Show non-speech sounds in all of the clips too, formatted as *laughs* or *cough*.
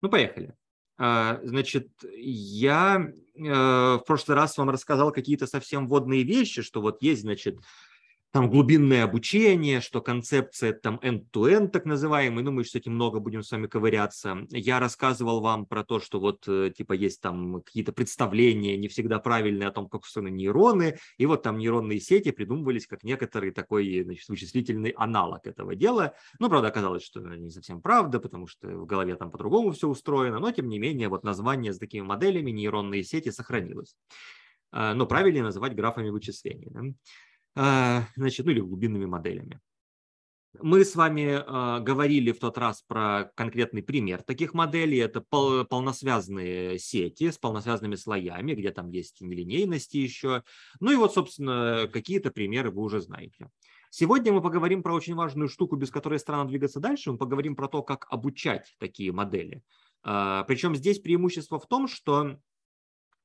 Ну, поехали. А, значит, я э, в прошлый раз вам рассказал какие-то совсем водные вещи, что вот есть, значит, там глубинное обучение, что концепция там end-to-end так называемый, ну мы с этим много будем с вами ковыряться. Я рассказывал вам про то, что вот э, типа есть там какие-то представления не всегда правильные о том, как устроены нейроны, и вот там нейронные сети придумывались как некоторый такой значит, вычислительный аналог этого дела. Ну, правда, оказалось, что это не совсем правда, потому что в голове там по-другому все устроено, но тем не менее вот название с такими моделями нейронные сети сохранилось э, но ну, правильнее называть графами вычислений. Да? А, значит, ну или глубинными моделями. Мы с вами а, говорили в тот раз про конкретный пример таких моделей. Это пол, полносвязанные сети с полносвязанными слоями, где там есть нелинейности еще. Ну и вот, собственно, какие-то примеры вы уже знаете. Сегодня мы поговорим про очень важную штуку, без которой странно двигаться дальше. Мы поговорим про то, как обучать такие модели. А, причем здесь преимущество в том, что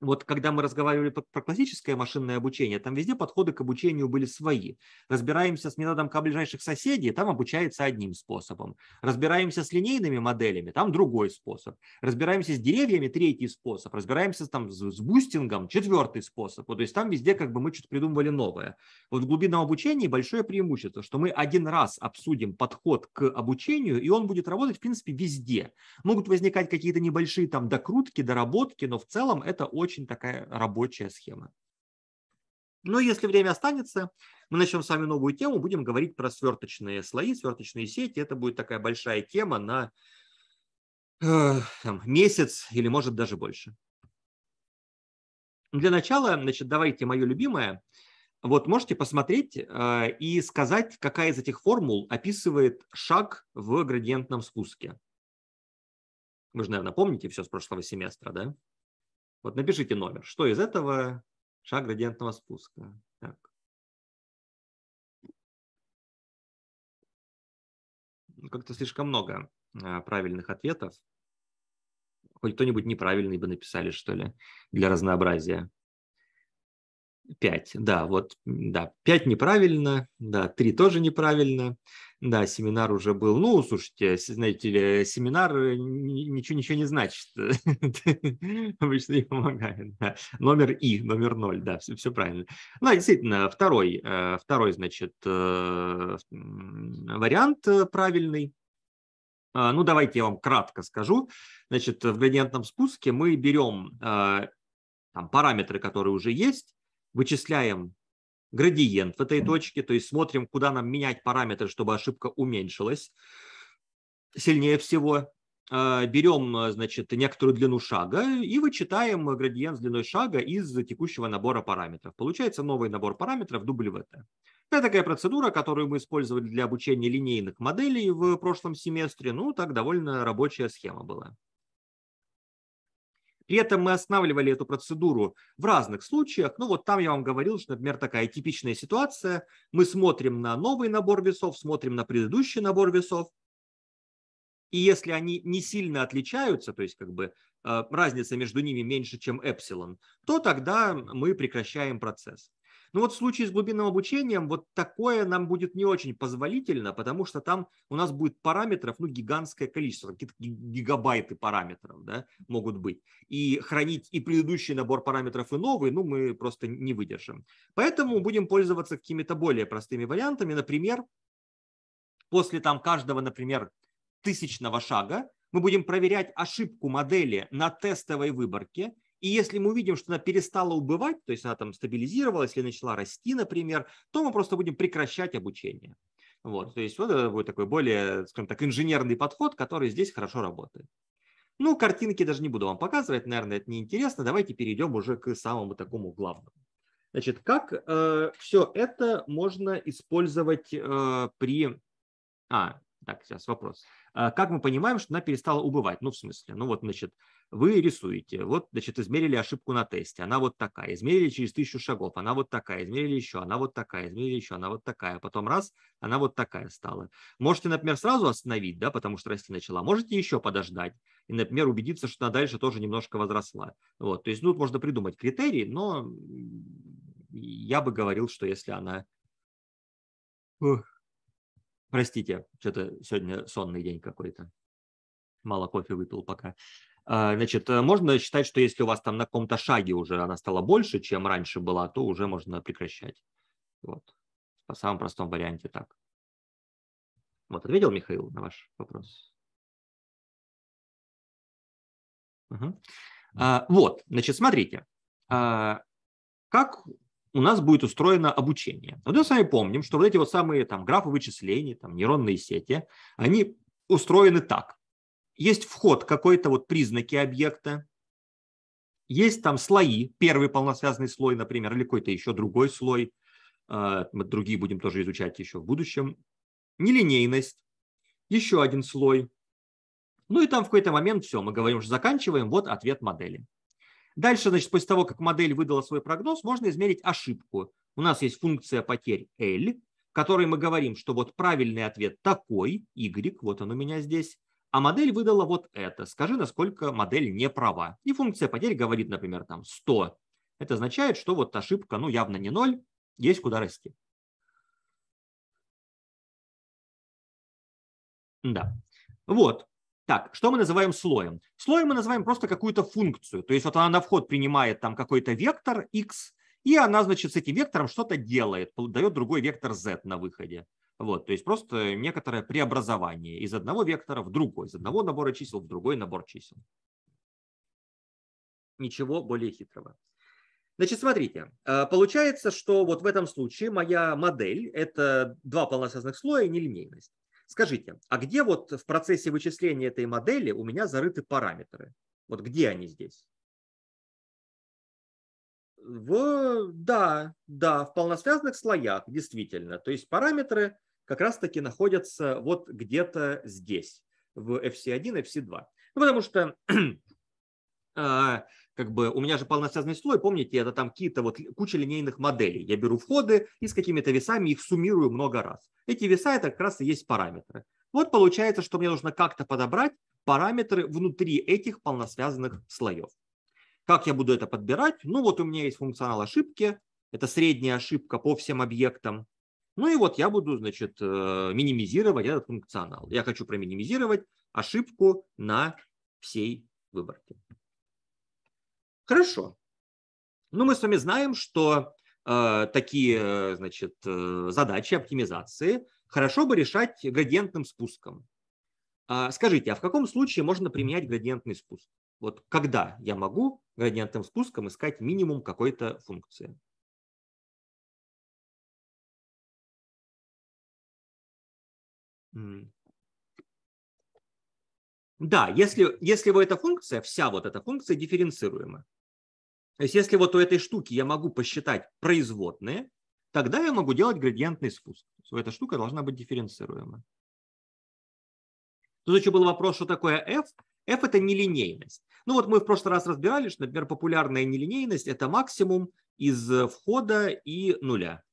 вот когда мы разговаривали про классическое машинное обучение, там везде подходы к обучению были свои. Разбираемся с методом к ближайших соседей, там обучается одним способом. Разбираемся с линейными моделями, там другой способ. Разбираемся с деревьями, третий способ. Разбираемся там с, с бустингом, четвертый способ. Вот, то есть там везде как бы мы что-то придумывали новое. Вот в глубинном обучении большое преимущество, что мы один раз обсудим подход к обучению, и он будет работать, в принципе, везде. Могут возникать какие-то небольшие там докрутки, доработки, но в целом это очень очень такая рабочая схема. Но если время останется, мы начнем с вами новую тему, будем говорить про сверточные слои, сверточные сети. Это будет такая большая тема на э, там, месяц или может даже больше. Для начала, значит, давайте мое любимое. Вот можете посмотреть э, и сказать, какая из этих формул описывает шаг в градиентном спуске. Вы же, наверное, помните все с прошлого семестра, да? Вот напишите номер. Что из этого шаг градиентного спуска? Так. Ну, как-то слишком много а, правильных ответов. Хоть кто-нибудь неправильный бы написали, что ли, для разнообразия. 5, да, вот, да, 5 неправильно, да, 3 тоже неправильно, да, семинар уже был, ну, слушайте, знаете ли, семинар э, ничего-ничего не значит, *laughs* обычно не помогает, да. номер И, номер 0, да, все, все правильно. ну а действительно, второй, э, второй, значит, э, вариант правильный, а, ну, давайте я вам кратко скажу. Значит, в градиентном спуске мы берем там, параметры, которые уже есть, вычисляем градиент в этой точке, то есть смотрим, куда нам менять параметры, чтобы ошибка уменьшилась сильнее всего. А, берем, значит, некоторую длину шага и вычитаем градиент с длиной шага из текущего набора параметров. Получается новый набор параметров WT. Это такая процедура, которую мы использовали для обучения линейных моделей в прошлом семестре. Ну, так довольно рабочая схема была. При этом мы останавливали эту процедуру в разных случаях. Ну вот там я вам говорил, что, например, такая типичная ситуация. Мы смотрим на новый набор весов, смотрим на предыдущий набор весов. И если они не сильно отличаются, то есть как бы э, разница между ними меньше, чем эпсилон, то тогда мы прекращаем процесс. Ну вот в случае с глубинным обучением вот такое нам будет не очень позволительно, потому что там у нас будет параметров, ну, гигантское количество, какие-то гигабайты параметров, да, могут быть. И хранить и предыдущий набор параметров, и новый, ну, мы просто не выдержим. Поэтому будем пользоваться какими-то более простыми вариантами. Например, после там каждого, например, тысячного шага мы будем проверять ошибку модели на тестовой выборке и если мы увидим, что она перестала убывать, то есть она там стабилизировалась или начала расти, например, то мы просто будем прекращать обучение. Вот, то есть вот это будет такой более, скажем так, инженерный подход, который здесь хорошо работает. Ну, картинки даже не буду вам показывать, наверное, это неинтересно. Давайте перейдем уже к самому такому главному. Значит, как э, все это можно использовать э, при... А, так, сейчас вопрос. А как мы понимаем, что она перестала убывать? Ну, в смысле, ну вот, значит, вы рисуете, вот, значит, измерили ошибку на тесте, она вот такая, измерили через тысячу шагов, она вот такая, измерили еще, она вот такая, измерили еще, она вот такая, а потом раз, она вот такая стала. Можете, например, сразу остановить, да, потому что расти начала, можете еще подождать и, например, убедиться, что она дальше тоже немножко возросла. Вот, то есть, ну, можно придумать критерии, но я бы говорил, что если она Простите, что-то сегодня сонный день какой-то. Мало кофе выпил пока. А, значит, э, можно считать, что если у вас там на каком-то шаге уже она стала больше, чем раньше была, то уже можно прекращать. Вот. По самом простому варианте так. Вот, ответил Михаил на ваш вопрос? Угу. А, вот, значит, смотрите. А, как у нас будет устроено обучение. Вот мы с вами помним, что вот эти вот самые там графы вычислений, там нейронные сети, они устроены так. Есть вход какой-то вот признаки объекта, есть там слои, первый полносвязанный слой, например, или какой-то еще другой слой, а, мы другие будем тоже изучать еще в будущем, нелинейность, еще один слой, ну и там в какой-то момент все, мы говорим, что заканчиваем, вот ответ модели. Дальше, значит, после того, как модель выдала свой прогноз, можно измерить ошибку. У нас есть функция потерь L, в которой мы говорим, что вот правильный ответ такой, Y, вот он у меня здесь, а модель выдала вот это. Скажи, насколько модель не права. И функция потерь говорит, например, там 100. Это означает, что вот ошибка, ну, явно не 0, есть куда расти. Да. Вот. Так, что мы называем слоем? Слоем мы называем просто какую-то функцию. То есть вот она на вход принимает там какой-то вектор x, и она, значит, с этим вектором что-то делает, дает другой вектор z на выходе. Вот, то есть просто некоторое преобразование из одного вектора в другой, из одного набора чисел в другой набор чисел. Ничего более хитрого. Значит, смотрите, э, получается, что вот в этом случае моя модель – это два полносвязанных слоя и нелинейность. Скажите, а где вот в процессе вычисления этой модели у меня зарыты параметры? Вот где они здесь? В, да, да, в полносвязанных слоях, действительно. То есть параметры как раз-таки находятся вот где-то здесь, в FC1, FC2. Ну, потому что *clears throat* а, как бы у меня же полносвязанный слой, помните, это там какие-то вот куча линейных моделей. Я беру входы и с какими-то весами их суммирую много раз. Эти веса это как раз и есть параметры. Вот получается, что мне нужно как-то подобрать параметры внутри этих полносвязанных слоев. Как я буду это подбирать? Ну вот у меня есть функционал ошибки, это средняя ошибка по всем объектам. Ну и вот я буду, значит, э, минимизировать этот функционал. Я хочу проминимизировать ошибку на всей выборке. Хорошо. Но ну, мы с вами знаем, что э, такие э, значит, э, задачи оптимизации хорошо бы решать градиентным спуском. Э, скажите, а в каком случае можно применять градиентный спуск? Вот когда я могу градиентным спуском искать минимум какой-то функции? Да, если, если вот эта функция, вся вот эта функция дифференцируема. То есть если вот у этой штуки я могу посчитать производные, тогда я могу делать градиентный спуск. То есть эта штука должна быть дифференцируема. Тут еще был вопрос, что такое f. f – это нелинейность. Ну вот мы в прошлый раз разбирали, что, например, популярная нелинейность – это максимум из входа и нуля.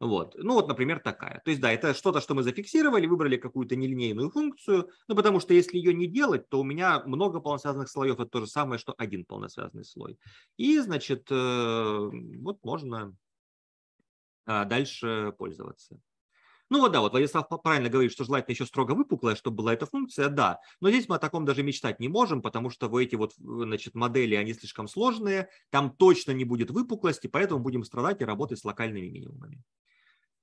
Вот. Ну вот, например, такая. То есть, да, это что-то, что мы зафиксировали, выбрали какую-то нелинейную функцию, ну потому что если ее не делать, то у меня много полносвязанных слоев, это то же самое, что один полносвязанный слой. И, значит, э, вот можно а, дальше пользоваться. Ну вот да, вот Владислав правильно говорит, что желательно еще строго выпуклая, чтобы была эта функция, да. Но здесь мы о таком даже мечтать не можем, потому что вот эти вот значит, модели, они слишком сложные, там точно не будет выпуклости, поэтому будем страдать и работать с локальными минимумами.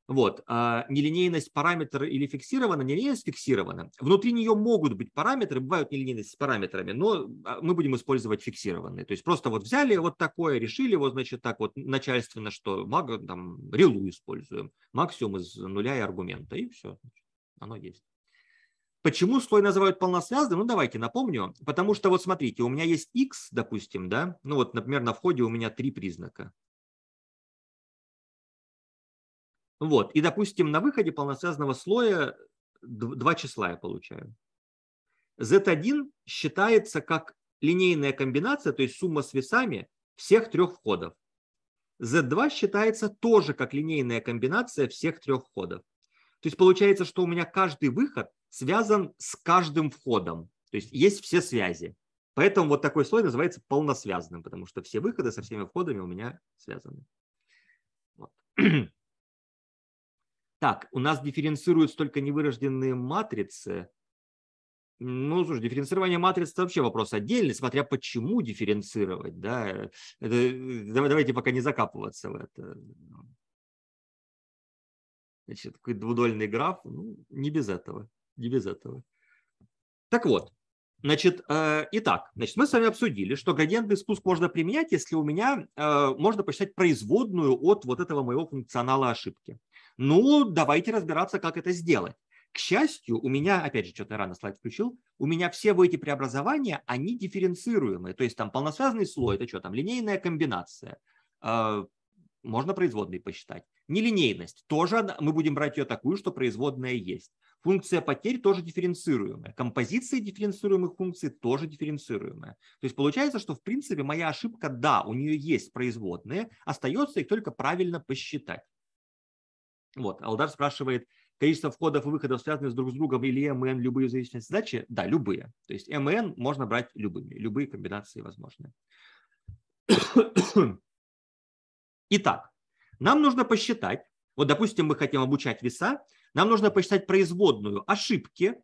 Вот. А нелинейность параметр или фиксирована, нелинейность фиксирована. Внутри нее могут быть параметры, бывают нелинейность с параметрами, но а, мы будем использовать фиксированные. То есть просто вот взяли вот такое, решили вот, значит, так вот начальственно, что мага там релу используем, максимум из нуля и аргумента, и все, оно есть. Почему слой называют полносвязным? Ну, давайте напомню. Потому что, вот смотрите, у меня есть x, допустим, да, ну вот, например, на входе у меня три признака. Вот. И, допустим, на выходе полносвязного слоя два числа я получаю. Z1 считается как линейная комбинация, то есть сумма с весами всех трех входов. Z2 считается тоже как линейная комбинация всех трех входов. То есть получается, что у меня каждый выход связан с каждым входом. То есть есть все связи. Поэтому вот такой слой называется полносвязанным, потому что все выходы со всеми входами у меня связаны. Вот. *clears throat* Так, у нас дифференцируют только невырожденные матрицы. Ну, слушай, дифференцирование матриц – это вообще вопрос отдельный, смотря почему дифференцировать, да. Это, э, давайте пока не закапываться в это. Значит, такой двудольный граф, ну, не без этого, не без этого. Так вот, Значит, э, итак, значит, мы с вами обсудили, что градиентный спуск можно применять, если у меня э, можно посчитать производную от вот этого моего функционала ошибки. Ну, давайте разбираться, как это сделать. К счастью, у меня, опять же, что-то рано слайд включил, у меня все эти преобразования, они дифференцируемые. То есть там полносвязанный слой, это что там, линейная комбинация. А, можно производные посчитать. Нелинейность тоже, мы будем брать ее такую, что производная есть. Функция потерь тоже дифференцируемая. Композиции дифференцируемых функций тоже дифференцируемая. То есть получается, что в принципе моя ошибка, да, у нее есть производные, остается их только правильно посчитать. Вот, Алдар спрашивает, количество входов и выходов связаны с друг с другом или МН любые зависимые задачи? Да, любые. То есть МН можно брать любыми, любые комбинации возможны. Итак, нам нужно посчитать, вот допустим, мы хотим обучать веса, нам нужно посчитать производную ошибки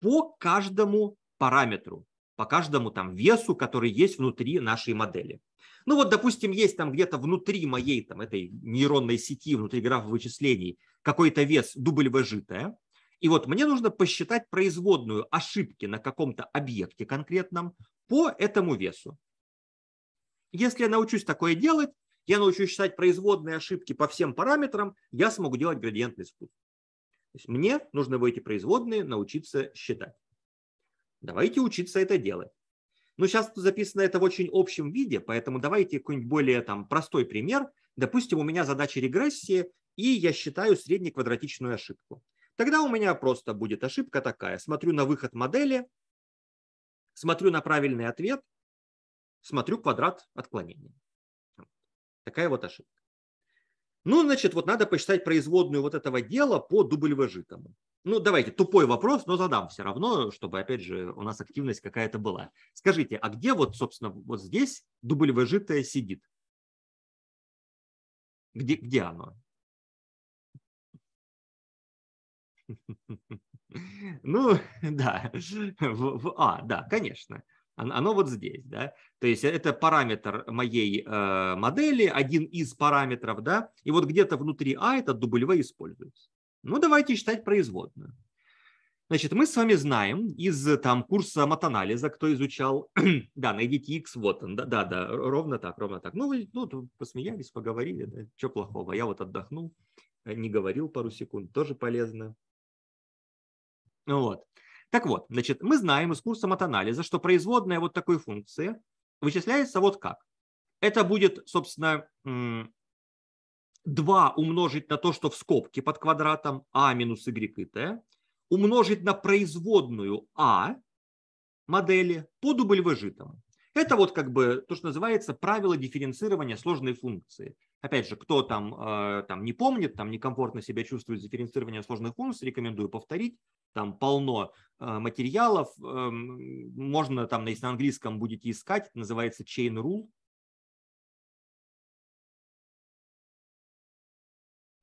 по каждому параметру по каждому там весу, который есть внутри нашей модели. Ну вот, допустим, есть там где-то внутри моей там этой нейронной сети, внутри графа вычислений какой-то вес W-житое, и вот мне нужно посчитать производную ошибки на каком-то объекте конкретном по этому весу. Если я научусь такое делать, я научусь считать производные ошибки по всем параметрам, я смогу делать градиентный спуск. То есть мне нужно в эти производные научиться считать. Давайте учиться это делать. Но ну, сейчас записано это в очень общем виде, поэтому давайте какой-нибудь более там, простой пример. Допустим, у меня задача регрессии, и я считаю среднеквадратичную ошибку. Тогда у меня просто будет ошибка такая. Смотрю на выход модели, смотрю на правильный ответ, смотрю квадрат отклонения. Такая вот ошибка. Ну, значит, вот надо посчитать производную вот этого дела по W-житому. Ну, давайте, тупой вопрос, но задам все равно, чтобы, опять же, у нас активность какая-то была. Скажите, а где вот, собственно, вот здесь дубльвожитое сидит? Где, где оно? *laughs* Ну, *laughs* да. В, в, а, да, конечно. Оно вот здесь, да. То есть это параметр моей э, модели, один из параметров, да. И вот где-то внутри А этот W используется. Ну, давайте считать производную. Значит, мы с вами знаем из там курса матанализа, кто изучал, *clears throat* да, найдите X, вот он, да, да, да, ровно так, ровно так. Ну, вы, ну посмеялись, поговорили, да, что плохого. Я вот отдохнул, э, не говорил пару секунд, тоже полезно. Ну вот. Так вот, значит, мы знаем из курса матанализа, что производная вот такой функции вычисляется вот как. Это будет, собственно, 2 умножить на то, что в скобке под квадратом а минус y и т, умножить на производную а модели по дубль Это вот как бы то, что называется правило дифференцирования сложной функции. Опять же, кто там, э, там не помнит, там некомфортно себя чувствует дифференцирование сложных функций, рекомендую повторить. Там полно э, материалов. Э, можно там, если на английском будете искать, называется chain rule.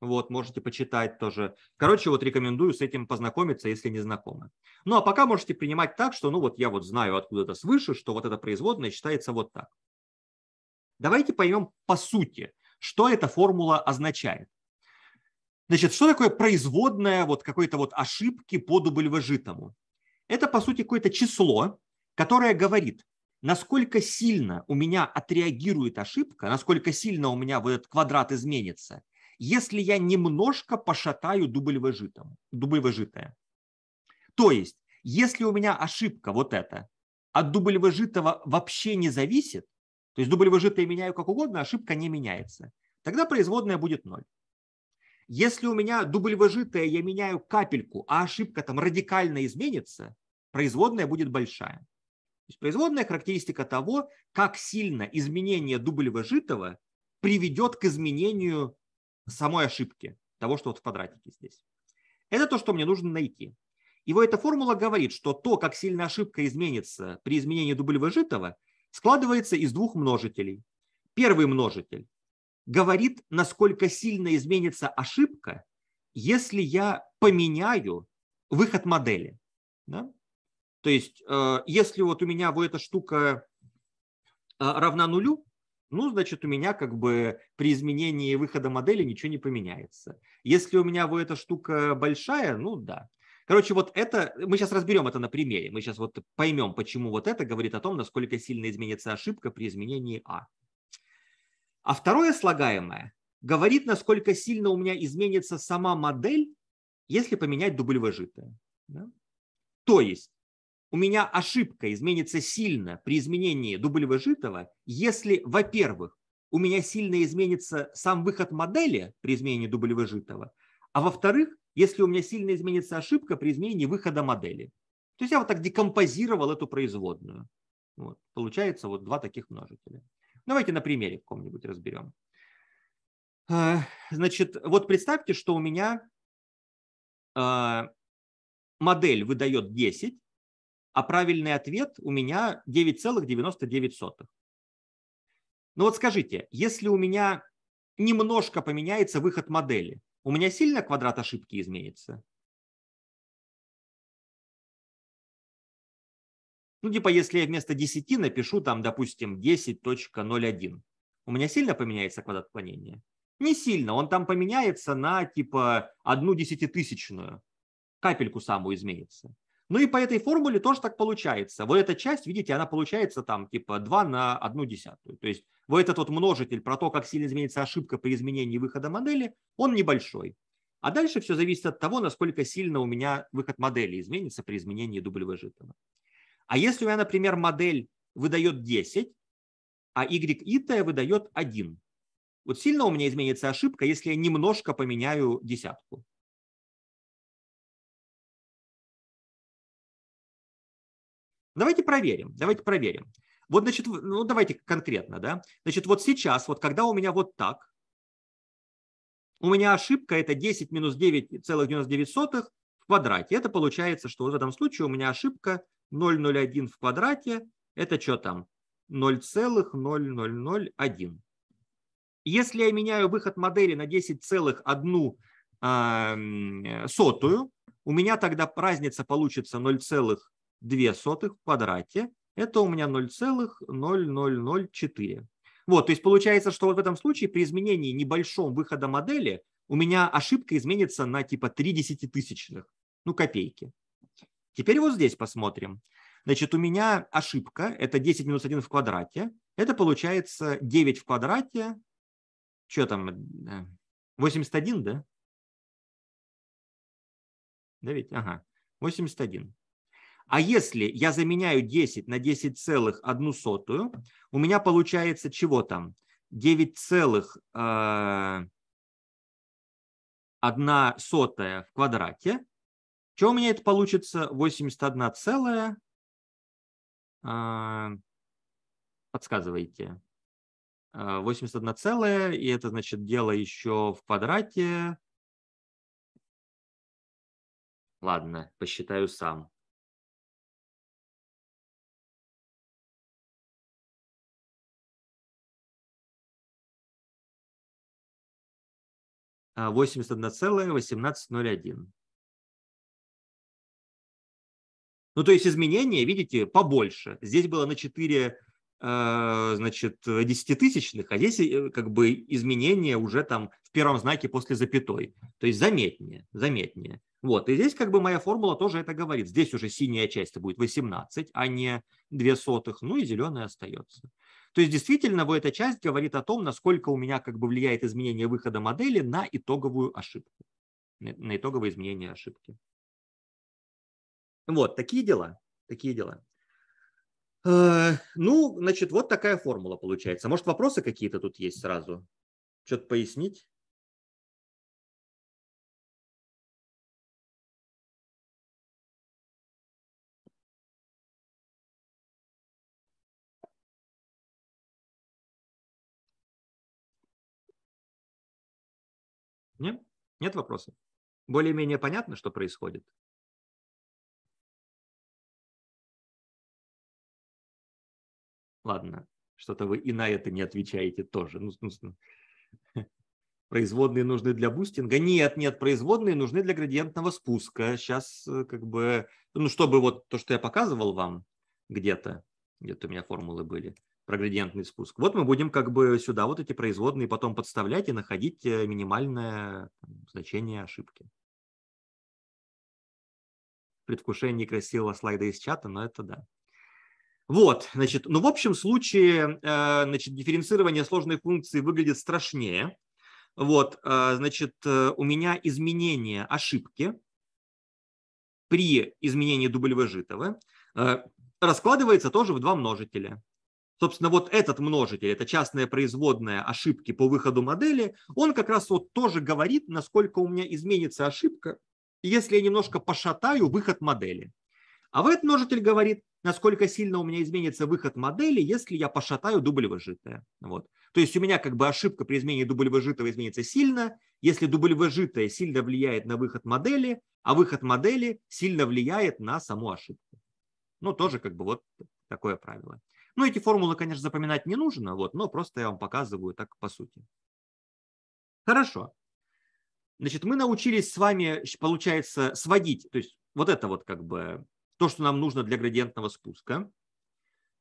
Вот, можете почитать тоже. Короче, вот рекомендую с этим познакомиться, если не знакомы. Ну, а пока можете принимать так, что, ну, вот я вот знаю откуда-то свыше, что вот эта производная считается вот так. Давайте поймем по сути, что эта формула означает. Значит, что такое производная вот какой-то вот ошибки по дубльвожитому? Это, по сути, какое-то число, которое говорит, насколько сильно у меня отреагирует ошибка, насколько сильно у меня вот этот квадрат изменится – если я немножко пошатаю дубль выжитому, дубль выжитое. То есть, если у меня ошибка вот эта, от дубль выжитого вообще не зависит, то есть дубль выжитое меняю как угодно, ошибка не меняется, тогда производная будет ноль. Если у меня дубль выжитое, я меняю капельку, а ошибка там радикально изменится, производная будет большая. То есть производная характеристика того, как сильно изменение дубль выжитого приведет к изменению самой ошибки того, что вот в квадратике здесь. Это то, что мне нужно найти. И вот эта формула говорит, что то, как сильно ошибка изменится при изменении дублевыжитого, складывается из двух множителей. Первый множитель говорит, насколько сильно изменится ошибка, если я поменяю выход модели. Да? То есть, э, если вот у меня вот эта штука э, равна нулю, ну, значит, у меня как бы при изменении выхода модели ничего не поменяется. Если у меня вот эта штука большая, ну да. Короче, вот это, мы сейчас разберем это на примере, мы сейчас вот поймем, почему вот это говорит о том, насколько сильно изменится ошибка при изменении А. А второе слагаемое говорит, насколько сильно у меня изменится сама модель, если поменять дубль выжитое. Да? То есть у меня ошибка изменится сильно при изменении дублевого житого, если, во-первых, у меня сильно изменится сам выход модели при изменении дублевого житого, а во-вторых, если у меня сильно изменится ошибка при изменении выхода модели. То есть я вот так декомпозировал эту производную. Вот. Получается вот два таких множителя. Давайте на примере каком-нибудь разберем. А, значит, вот представьте, что у меня а, модель выдает 10, а правильный ответ у меня 9,99. Ну вот скажите, если у меня немножко поменяется выход модели, у меня сильно квадрат ошибки изменится? Ну типа если я вместо 10 напишу там, допустим, 10.01, у меня сильно поменяется квадрат отклонения? Не сильно, он там поменяется на типа одну десятитысячную, капельку самую изменится. Ну и по этой формуле тоже так получается. Вот эта часть, видите, она получается там типа 2 на 1 десятую. То есть вот этот вот множитель про то, как сильно изменится ошибка при изменении выхода модели, он небольшой. А дальше все зависит от того, насколько сильно у меня выход модели изменится при изменении дублевой житого. А если у меня, например, модель выдает 10, а y YIT выдает 1, вот сильно у меня изменится ошибка, если я немножко поменяю десятку. Давайте проверим, давайте проверим. Вот, значит, ну давайте конкретно, да. Значит, вот сейчас, вот когда у меня вот так, у меня ошибка это 10 минус 9,99 в квадрате. Это получается, что в этом случае у меня ошибка 0,01 в квадрате. Это что там? 0,0001. Если я меняю выход модели на 10,1 а, сотую, у меня тогда разница получится 0,0001 0,02 в квадрате. Это у меня 0,0004. Вот, то есть получается, что вот в этом случае при изменении небольшом выхода модели у меня ошибка изменится на типа 3 десятитысячных, ну копейки. Теперь вот здесь посмотрим. Значит, у меня ошибка, это 10 минус 1 в квадрате, это получается 9 в квадрате, что там, 81, э, да? Да ведь, ага, 81. А если я заменяю 10 на 10,1, у меня получается чего там? 9,1 э, в квадрате. Что у меня это получится? 81 целая. Э, подсказывайте. 81 э, целая, и это значит дело еще в квадрате. Ладно, посчитаю сам. 81,1801. А, ну, то есть изменения, видите, побольше. Здесь было на 4 а, значит, десятитысячных, а здесь э, как бы изменения уже там в первом знаке после запятой. То есть заметнее, заметнее. Вот. И здесь как бы моя формула тоже это говорит. Здесь уже синяя часть будет 18, а не 2 сотых, ну и зеленая остается. То есть действительно вот эта часть говорит о том, насколько у меня как бы влияет изменение выхода модели на итоговую ошибку, на итоговое изменение ошибки. Вот, такие дела, такие дела. Э, ну, значит, вот такая формула получается. Может, вопросы какие-то тут есть сразу? Что-то пояснить? Нет? Нет вопросов? Более-менее понятно, что происходит? Ладно, что-то вы и на это не отвечаете тоже. Ну, ну, ну. *laughs* производные нужны для бустинга? Нет, нет, производные нужны для градиентного спуска. Сейчас э, как бы, ну, чтобы вот то, что я показывал вам где-то, где-то у меня формулы были, про спуск. Вот мы будем как бы сюда вот эти производные потом подставлять и находить э, минимальное значение ошибки. Предвкушение красивого слайда из чата, но это да. Вот, значит, ну в общем случае, э, значит, дифференцирование сложной функции выглядит страшнее. Вот, э, значит, у меня изменение ошибки при изменении W житого раскладывается тоже в два множителя. Собственно, вот этот множитель, это частная производная ошибки по выходу модели, он как раз вот тоже говорит, насколько у меня изменится ошибка, если я немножко пошатаю выход модели. А в этот множитель говорит, насколько сильно у меня изменится выход модели, если я пошатаю дубль выжитое. Вот. То есть у меня как бы ошибка при изменении дубль выжитого изменится сильно, если дубль выжитое сильно влияет на выход модели, а выход модели сильно влияет на саму ошибку. Ну, тоже как бы вот такое правило. Ну, эти формулы, конечно, запоминать не нужно, вот, но просто я вам показываю так по сути. Хорошо. Значит, мы научились с вами, получается, сводить, то есть вот это вот как бы то, что нам нужно для градиентного спуска.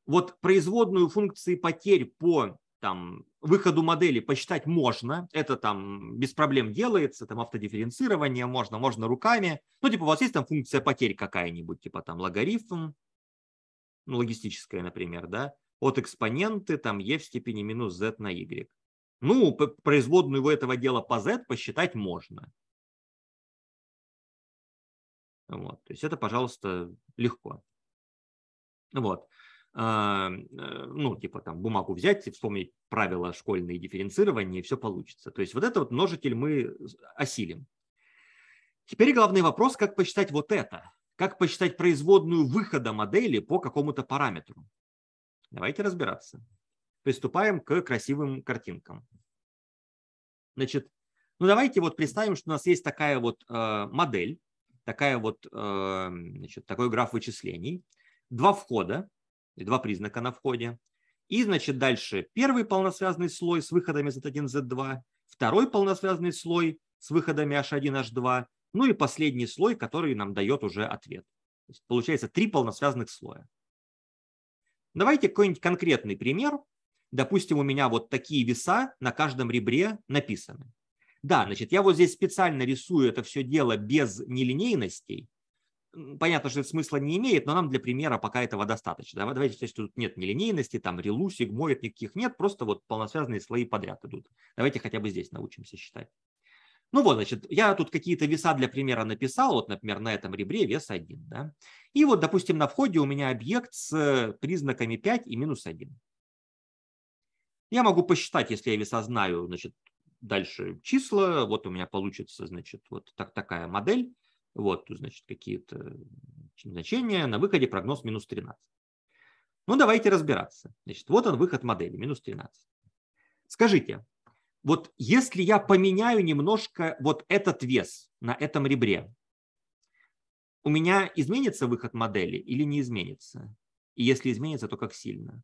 Вот производную функции потерь по там, выходу модели посчитать можно, это там без проблем делается, там автодифференцирование можно, можно руками. Ну, типа, у вас есть там функция потерь какая-нибудь, типа там логарифм, ну, логистическое, например, да, от экспоненты там e в степени минус z на y. Ну, производную у этого дела по z посчитать можно. Вот. То есть это, пожалуйста, легко. Вот. А, э, ну, типа там бумагу взять и вспомнить правила школьные дифференцирования, и все получится. То есть вот это вот множитель мы осилим. Теперь главный вопрос, как посчитать вот это как посчитать производную выхода модели по какому-то параметру. Давайте разбираться. Приступаем к красивым картинкам. Значит, ну давайте вот представим, что у нас есть такая вот э, модель, такая вот, э, значит, такой граф вычислений. Два входа, два признака на входе. И, значит, дальше первый полносвязанный слой с выходами Z1, Z2, второй полносвязанный слой с выходами H1, H2 ну и последний слой, который нам дает уже ответ. То есть получается три полносвязанных слоя. Давайте какой-нибудь конкретный пример. Допустим, у меня вот такие веса на каждом ребре написаны. Да, значит, я вот здесь специально рисую это все дело без нелинейностей. Понятно, что это смысла не имеет, но нам для примера пока этого достаточно. Давайте считать, что тут нет нелинейности, там релу, сигмоид никаких нет, просто вот полносвязанные слои подряд идут. Давайте хотя бы здесь научимся считать. Ну вот, значит, я тут какие-то веса для примера написал, вот, например, на этом ребре вес 1, да. И вот, допустим, на входе у меня объект с признаками 5 и минус 1. Я могу посчитать, если я веса знаю, значит, дальше числа, вот у меня получится, значит, вот так, такая модель, вот, значит, какие-то значения, на выходе прогноз минус 13. Ну, давайте разбираться. Значит, вот он выход модели, минус 13. Скажите, вот если я поменяю немножко вот этот вес на этом ребре, у меня изменится выход модели или не изменится? И если изменится, то как сильно?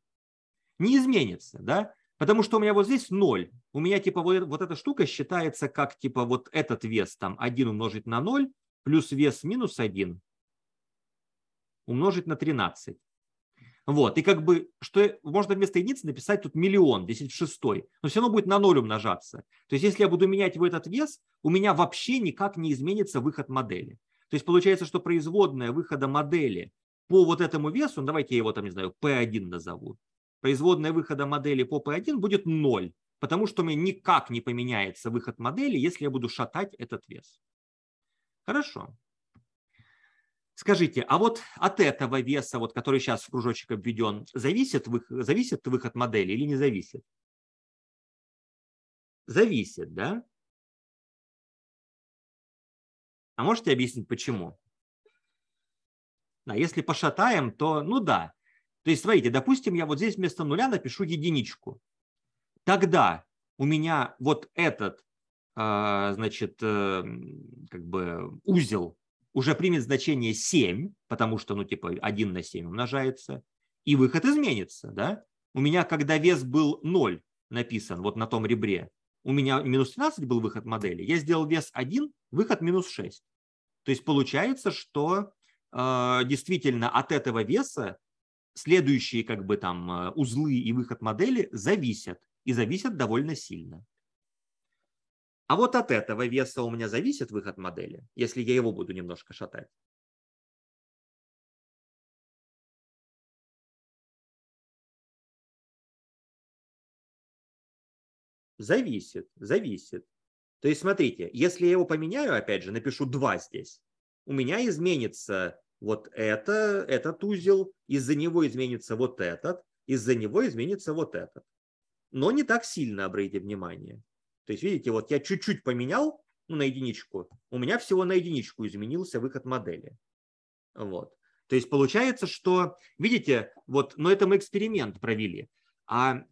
Не изменится, да? Потому что у меня вот здесь ноль. У меня типа вот, вот эта штука считается как типа вот этот вес там 1 умножить на 0 плюс вес минус 1 умножить на 13. Вот, и как бы, что можно вместо единицы написать тут миллион, 10 в шестой, но все равно будет на ноль умножаться. То есть, если я буду менять в этот вес, у меня вообще никак не изменится выход модели. То есть, получается, что производная выхода модели по вот этому весу, ну, давайте я его там, не знаю, P1 назову, производная выхода модели по P1 будет 0, потому что у меня никак не поменяется выход модели, если я буду шатать этот вес. Хорошо. Скажите, а вот от этого веса, вот, который сейчас в кружочек обведен, зависит, зависит выход модели или не зависит? Зависит, да? А можете объяснить, почему? А если пошатаем, то ну да. То есть, смотрите, допустим, я вот здесь вместо нуля напишу единичку. Тогда у меня вот этот, а, значит, эм, как бы узел уже примет значение 7, потому что, ну, типа, 1 на 7 умножается, и выход изменится, да? У меня, когда вес был 0 написан вот на том ребре, у меня минус 13 был выход модели, я сделал вес 1, выход минус 6. То есть получается, что э, действительно от этого веса следующие как бы там э, узлы и выход модели зависят, и зависят довольно сильно. А вот от этого веса у меня зависит выход модели, если я его буду немножко шатать. Зависит, зависит. То есть, смотрите, если я его поменяю, опять же, напишу 2 здесь, у меня изменится вот это, этот узел, из-за него изменится вот этот, из-за него изменится вот этот. Но не так сильно, обратите внимание. То есть, видите, вот я чуть-чуть поменял ну, на единичку, у меня всего на единичку изменился выход модели. Вот. То есть получается, что, видите, вот, но это мы эксперимент провели, а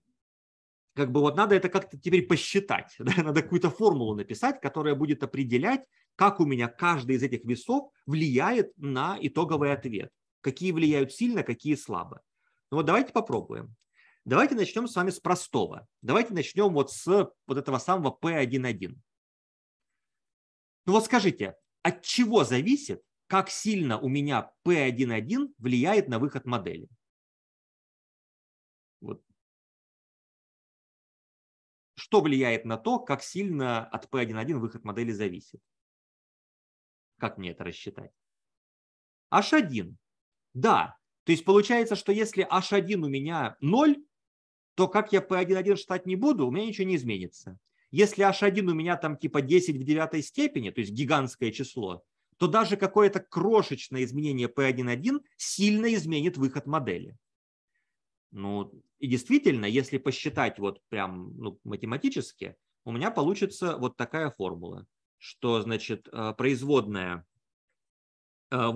как бы вот надо это как-то теперь посчитать, *laughs* да? надо какую-то формулу написать, которая будет определять, как у меня каждый из этих весов влияет на итоговый ответ, какие влияют сильно, какие слабо. Ну вот давайте попробуем. Давайте начнем с вами с простого. Давайте начнем вот с вот этого самого P1.1. Ну вот скажите, от чего зависит, как сильно у меня P1.1 влияет на выход модели? Вот. Что влияет на то, как сильно от P1.1 выход модели зависит? Как мне это рассчитать? H1. Да, то есть получается, что если H1 у меня 0, то как я P1.1 считать не буду, у меня ничего не изменится. Если H1 у меня там типа 10 в девятой степени, то есть гигантское число, то даже какое-то крошечное изменение P1.1 сильно изменит выход модели. Ну, и действительно, если посчитать вот прям ну, математически, у меня получится вот такая формула, что, значит, э, производная э,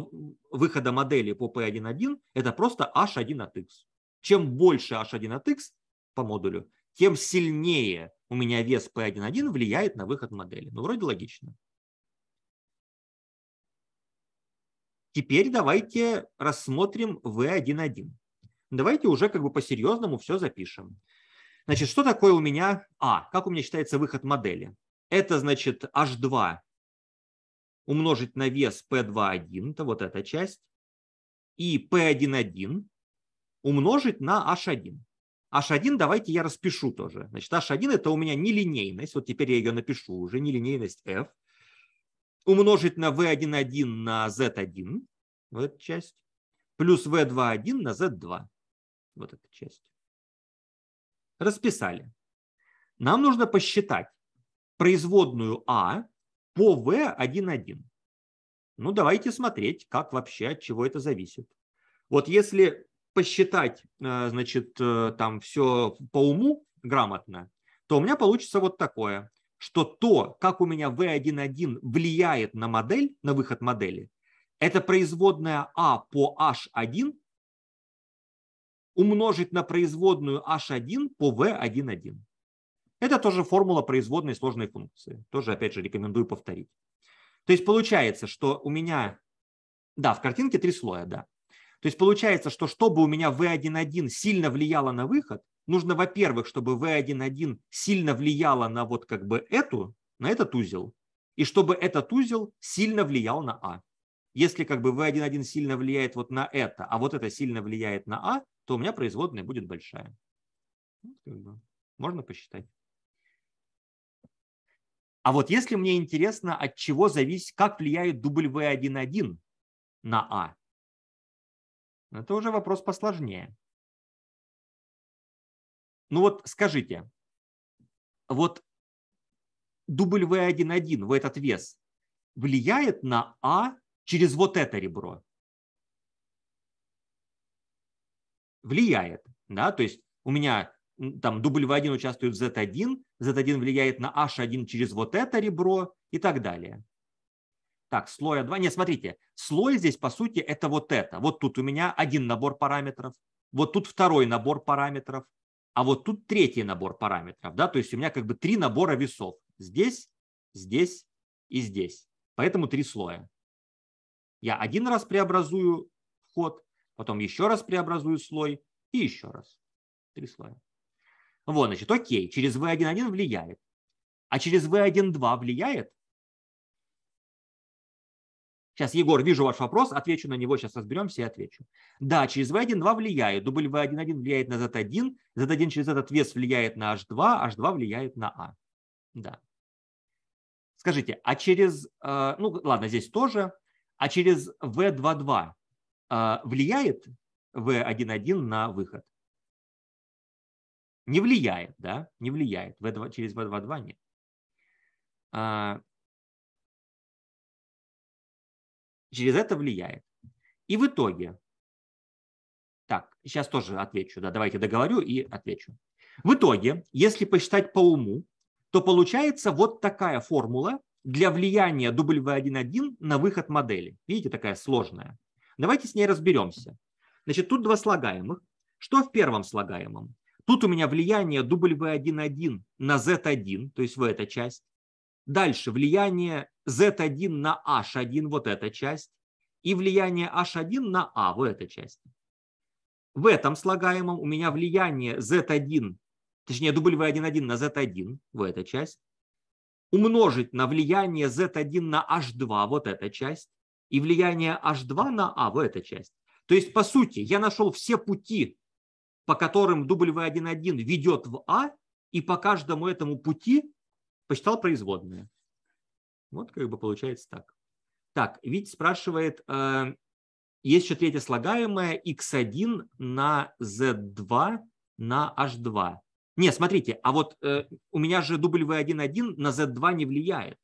выхода модели по P1.1 – это просто H1 от X. Чем больше H1 от X, по модулю, тем сильнее у меня вес P1.1 влияет на выход модели. Ну, вроде логично. Теперь давайте рассмотрим V1.1. Давайте уже как бы по-серьезному все запишем. Значит, что такое у меня А? Как у меня считается выход модели? Это значит H2 умножить на вес P2.1, это вот эта часть, и P1.1 умножить на H1. H1 давайте я распишу тоже. Значит, H1 это у меня нелинейность. Вот теперь я ее напишу уже, нелинейность F. Умножить на V11 на Z1, вот эта часть, плюс V21 на Z2, вот эта часть. Расписали. Нам нужно посчитать производную А по V11. Ну, давайте смотреть, как вообще, от чего это зависит. Вот если посчитать, э, значит, э, там все по уму грамотно, то у меня получится вот такое, что то, как у меня V1.1 влияет на модель, на выход модели, это производная a по H1 умножить на производную H1 по V1.1. Это тоже формула производной сложной функции. Тоже, опять же, рекомендую повторить. То есть получается, что у меня, да, в картинке три слоя, да. То есть получается, что чтобы у меня V1.1 сильно влияло на выход, нужно, во-первых, чтобы V1.1 сильно влияло на вот как бы эту, на этот узел, и чтобы этот узел сильно влиял на А. Если как бы V1.1 сильно влияет вот на это, а вот это сильно влияет на А, то у меня производная будет большая. можно посчитать. А вот если мне интересно, от чего зависит, как влияет W1.1 на А, это уже вопрос посложнее. Ну вот скажите, вот W11 в этот вес влияет на А через вот это ребро? Влияет, да, то есть у меня там W1 участвует в Z1, Z1 влияет на H1 через вот это ребро и так далее. Так, слоя 2. Нет, смотрите, слой здесь, по сути, это вот это. Вот тут у меня один набор параметров, вот тут второй набор параметров, а вот тут третий набор параметров. Да? То есть у меня как бы три набора весов. Здесь, здесь и здесь. Поэтому три слоя. Я один раз преобразую вход, потом еще раз преобразую слой и еще раз. Три слоя. Вот, значит, окей, через V1.1 влияет. А через V1.2 влияет? Сейчас, Егор, вижу ваш вопрос, отвечу на него, сейчас разберемся и отвечу. Да, через V1.2 влияет, W1.1 влияет на Z1, Z1 через этот вес влияет на H2, H2 влияет на A. А. Да. Скажите, а через, э, ну ладно, здесь тоже, а через V2.2 э, влияет V1.1 на выход? Не влияет, да, не влияет, V2, через V2.2 нет. А, через это влияет. И в итоге, так, сейчас тоже отвечу, да, давайте договорю и отвечу. В итоге, если посчитать по уму, то получается вот такая формула для влияния W1.1 на выход модели. Видите, такая сложная. Давайте с ней разберемся. Значит, тут два слагаемых. Что в первом слагаемом? Тут у меня влияние W1.1 на Z1, то есть в эта часть. Дальше влияние Z1 на H1, вот эта часть, и влияние H1 на A, а вот эта часть. В этом слагаемом у меня влияние Z1, точнее W11 на Z1, вот эта часть, умножить на влияние Z1 на H2, вот эта часть, и влияние H2 на a а вот эта часть. То есть, по сути, я нашел все пути, по которым W11 ведет в А, и по каждому этому пути посчитал производные. Ну, вот как бы получается так. Так, Вить спрашивает, э, есть еще третье слагаемое x1 на z2 на h2. Не, смотрите, а вот э, у меня же W11 на Z2 не влияет.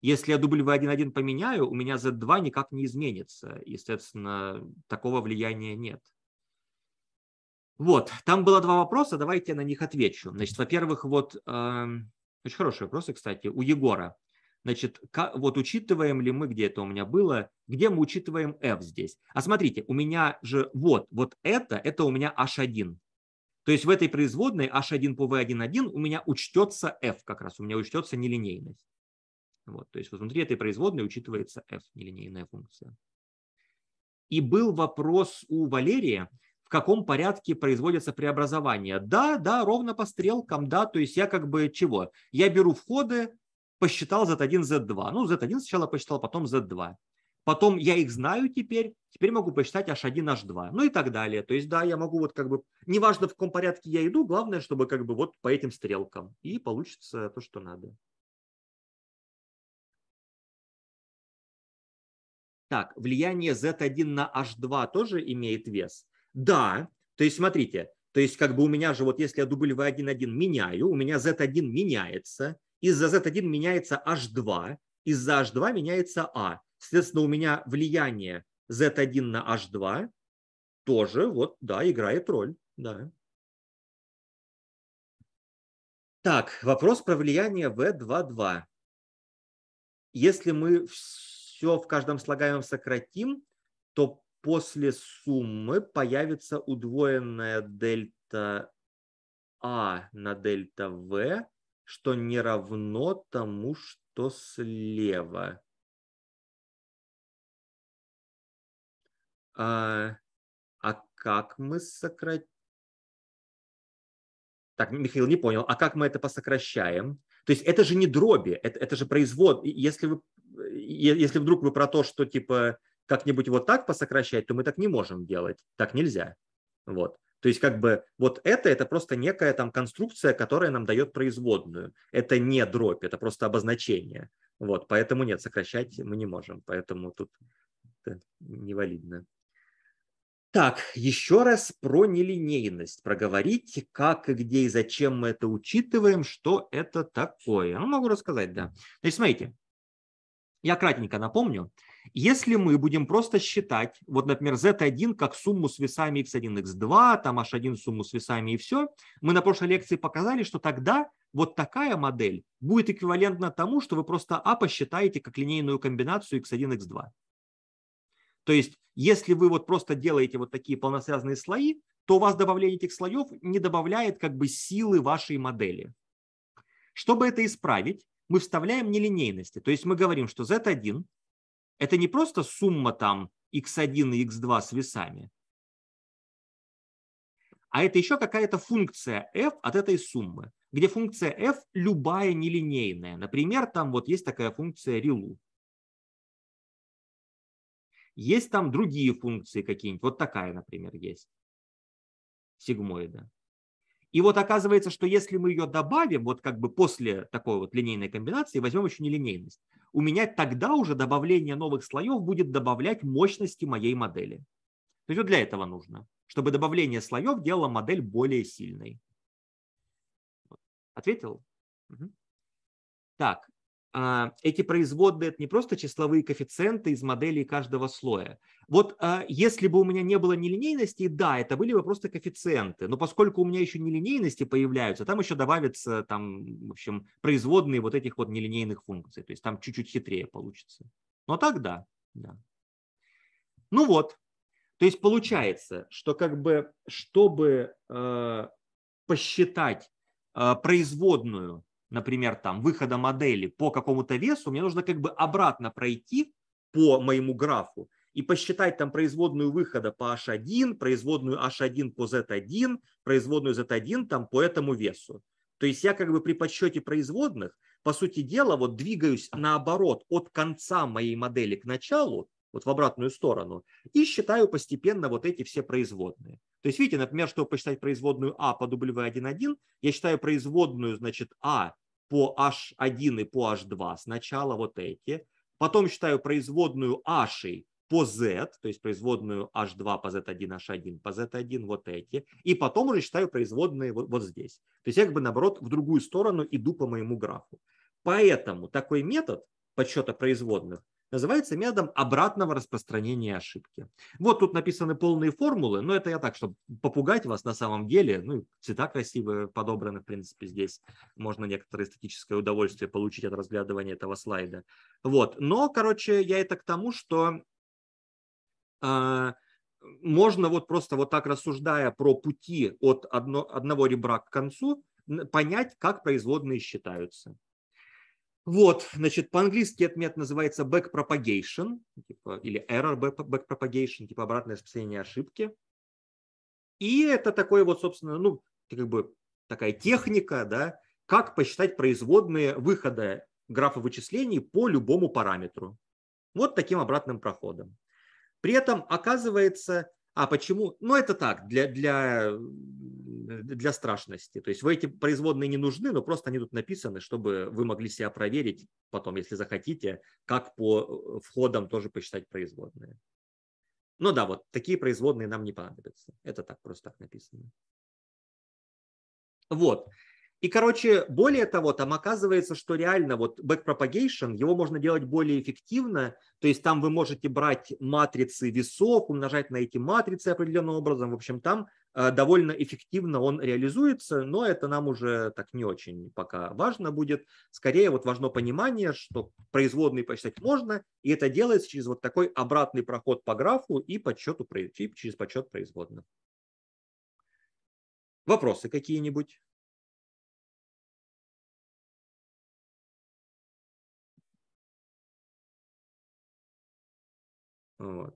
Если я W11 поменяю, у меня Z2 никак не изменится. естественно, такого влияния нет. Вот, там было два вопроса, давайте я на них отвечу. Значит, во-первых, вот, э, очень хорошие вопросы, кстати, у Егора. Значит, вот учитываем ли мы, где это у меня было, где мы учитываем f здесь. А смотрите, у меня же вот, вот это, это у меня h1. То есть в этой производной h1 по v1,1 у меня учтется f как раз, у меня учтется нелинейность. Вот, то есть вот внутри этой производной учитывается f, нелинейная функция. И был вопрос у Валерия, в каком порядке производятся преобразования. Да, да, ровно по стрелкам, да, то есть я как бы чего? Я беру входы, посчитал Z1, Z2. Ну, Z1 сначала посчитал, потом Z2. Потом я их знаю теперь, теперь могу посчитать H1, H2, ну и так далее. То есть, да, я могу вот как бы, неважно в каком порядке я иду, главное, чтобы как бы вот по этим стрелкам. И получится то, что надо. Так, влияние Z1 на H2 тоже имеет вес? Да, то есть смотрите, то есть как бы у меня же вот если я дубль V1, 1 меняю, у меня Z1 меняется, из-за Z1 меняется H2, из-за H2 меняется A. А. Соответственно, у меня влияние Z1 на H2 тоже, вот, да, играет роль, да. Так, вопрос про влияние V2.2. Если мы все в каждом слагаемом сократим, то после суммы появится удвоенная дельта А на дельта В что не равно тому, что слева. А, а как мы сократим? Так, Михаил не понял, а как мы это посокращаем? То есть это же не дроби, это, это же производ. Если, вы, если вдруг вы про то, что типа как-нибудь вот так посокращать, то мы так не можем делать, так нельзя. Вот. То есть как бы вот это, это просто некая там конструкция, которая нам дает производную. Это не дробь, это просто обозначение. Вот, поэтому нет, сокращать мы не можем, поэтому тут это невалидно. Так, еще раз про нелинейность проговорите, как, и где и зачем мы это учитываем, что это такое. Ну, могу рассказать, да. Значит, смотрите, я кратенько напомню. Если мы будем просто считать, вот, например, z1 как сумму с весами x1, x2, там h1 сумму с весами и все, мы на прошлой лекции показали, что тогда вот такая модель будет эквивалентна тому, что вы просто а посчитаете как линейную комбинацию x1, x2. То есть, если вы вот просто делаете вот такие полносвязанные слои, то у вас добавление этих слоев не добавляет как бы силы вашей модели. Чтобы это исправить, мы вставляем нелинейности. То есть мы говорим, что z1 это не просто сумма там x1 и x2 с весами, а это еще какая-то функция f от этой суммы, где функция f любая нелинейная. Например, там вот есть такая функция ReLU. Есть там другие функции какие-нибудь. Вот такая, например, есть. Сигмоида. И вот оказывается, что если мы ее добавим, вот как бы после такой вот линейной комбинации, возьмем еще нелинейность, у меня тогда уже добавление новых слоев будет добавлять мощности моей модели. То есть вот для этого нужно, чтобы добавление слоев делало модель более сильной. Ответил? Угу. Так, а, эти производные – это не просто числовые коэффициенты из моделей каждого слоя. Вот а, если бы у меня не было нелинейности, да, это были бы просто коэффициенты, но поскольку у меня еще нелинейности появляются, там еще добавятся там, в общем, производные вот этих вот нелинейных функций, то есть там чуть-чуть хитрее получится. Но ну, а так да, да. Ну вот, то есть получается, что как бы, чтобы э, посчитать э, производную например, там, выхода модели по какому-то весу, мне нужно как бы обратно пройти по моему графу и посчитать там производную выхода по H1, производную H1 по Z1, производную Z1 там по этому весу. То есть я как бы при подсчете производных, по сути дела, вот двигаюсь наоборот от конца моей модели к началу, вот в обратную сторону, и считаю постепенно вот эти все производные. То есть видите, например, чтобы посчитать производную А по W11, я считаю производную, значит, А по H1 и по H2 сначала вот эти, потом считаю производную H по Z, то есть производную H2 по Z1, H1 по Z1, вот эти, и потом уже считаю производные вот, вот здесь. То есть я как бы наоборот в другую сторону иду по моему графу. Поэтому такой метод подсчета производных называется методом обратного распространения ошибки. Вот тут написаны полные формулы, но это я так, чтобы попугать вас на самом деле. Ну, цвета красивые подобраны, в принципе, здесь можно некоторое эстетическое удовольствие получить от разглядывания этого слайда. Вот, но, короче, я это к тому, что э, можно вот просто вот так рассуждая про пути от одно, одного ребра к концу, понять, как производные считаются. Вот, значит, по-английски этот метод называется backpropagation типа, или error backpropagation, типа обратное распространение ошибки. И это такое вот, собственно, ну, как бы такая техника, да, как посчитать производные выхода графа вычислений по любому параметру. Вот таким обратным проходом. При этом оказывается, а почему? Ну, это так, для, для, для страшности. То есть вы эти производные не нужны, но просто они тут написаны, чтобы вы могли себя проверить потом, если захотите, как по э, входам тоже посчитать производные. Ну да, вот такие производные нам не понадобятся. Это так просто так написано. Вот. И, короче, более того, там оказывается, что реально вот backpropagation, его можно делать более эффективно, то есть там вы можете брать матрицы весов, умножать на эти матрицы определенным образом, в общем, там э, довольно эффективно он реализуется, но это нам уже так не очень пока важно будет. Скорее вот важно понимание, что производные посчитать можно, и это делается через вот такой обратный проход по графу и подсчету, через подсчет производных. Вопросы какие-нибудь? Вот.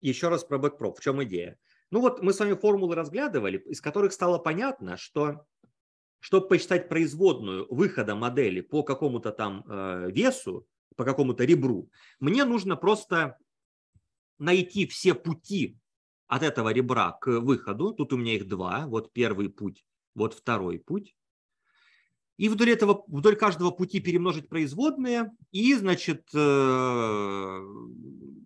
Еще раз про бэкпроп. В чем идея? Ну вот мы с вами формулы разглядывали, из которых стало понятно, что чтобы посчитать производную выхода модели по какому-то там э, весу, по какому-то ребру. Мне нужно просто найти все пути от этого ребра к выходу. Тут у меня их два. Вот первый путь, вот второй путь. И вдоль, этого, вдоль каждого пути перемножить производные и, значит, э,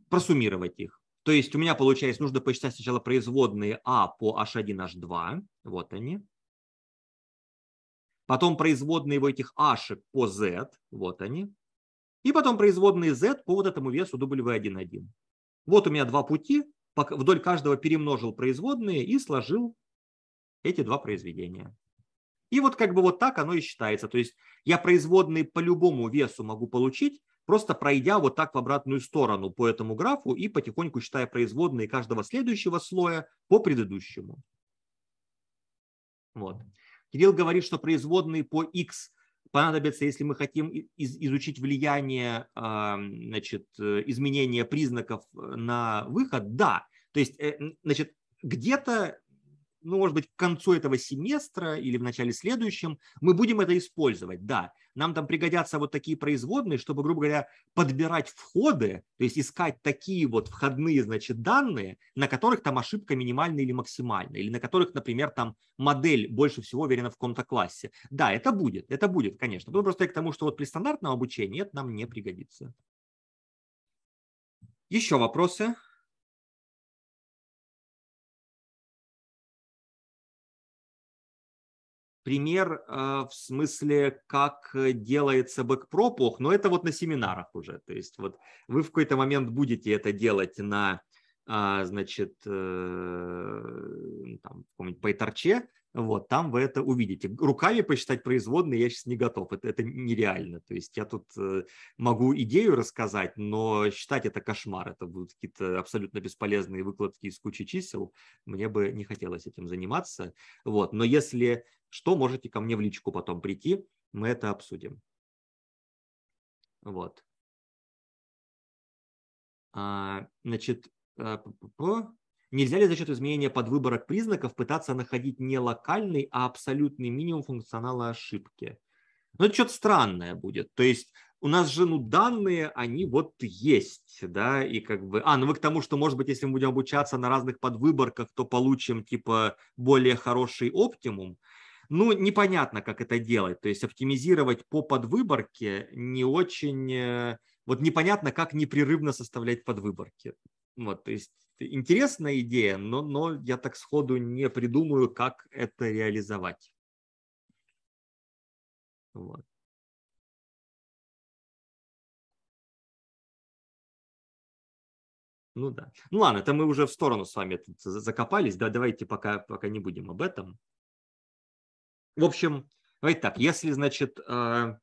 просуммировать их. То есть у меня, получается, нужно посчитать сначала производные А по H1, H2. Вот они. Потом производные в этих H по Z. Вот они. И потом производные z по вот этому весу W11. Вот у меня два пути, вдоль каждого перемножил производные и сложил эти два произведения. И вот как бы вот так оно и считается. То есть я производные по любому весу могу получить, просто пройдя вот так в обратную сторону по этому графу и потихоньку считая производные каждого следующего слоя по предыдущему. Вот. Кирилл говорит, что производные по x понадобятся, если мы хотим из, изучить влияние а, значит, э, изменения признаков э, на выход? Да. То есть, э, значит, где-то ну, может быть, к концу этого семестра или в начале следующем, мы будем это использовать, да. Нам там пригодятся вот такие производные, чтобы, грубо говоря, подбирать входы, то есть искать такие вот входные, значит, данные, на которых там ошибка минимальная или максимальная, или на которых, например, там модель больше всего уверена в каком-то классе. Да, это будет, это будет, конечно. Ну, просто я к тому, что вот при стандартном обучении это нам не пригодится. Еще вопросы? пример а, в смысле, как э, делается бэкпропух, но это вот на семинарах уже. То есть вот вы в какой-то момент будете это делать на а, значит, э, ну, там, в PyTorch, вот, там вы это увидите. Руками посчитать производные я сейчас не готов, это, это нереально. То есть я тут э, могу идею рассказать, но считать это кошмар. Это будут какие-то абсолютно бесполезные выкладки из кучи чисел. Мне бы не хотелось этим заниматься. Вот. Но если что, можете ко мне в личку потом прийти, мы это обсудим. Вот. А, значит, Э, Нельзя ли за счет изменения подвыборок признаков пытаться находить не локальный, а абсолютный минимум функционала ошибки? Ну, это что-то странное будет. То есть у нас же, ну, данные, они вот есть, да, и как бы... А, ну вы к тому, что, может быть, если мы будем обучаться на разных подвыборках, то получим, типа, более хороший оптимум. Ну, непонятно, как это делать. То есть оптимизировать по подвыборке не очень... Э, вот непонятно, как непрерывно составлять подвыборки. Вот, то есть интересная идея, но, но я так сходу не придумаю, как это реализовать. Вот. Ну да. Ну ладно, это мы уже в сторону с вами закопались. Да, давайте пока, пока не будем об этом. В общем, давайте так, если, значит, э,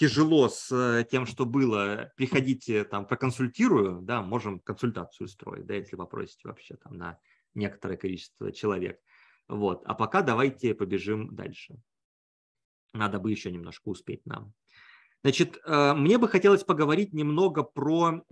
тяжело с э, тем, что было, приходите, э, там, проконсультирую, да, можем консультацию устроить, да, если попросите вообще там на некоторое количество человек. Вот. А пока давайте побежим дальше. Надо бы еще немножко успеть нам. Значит, э, мне бы хотелось поговорить немного про...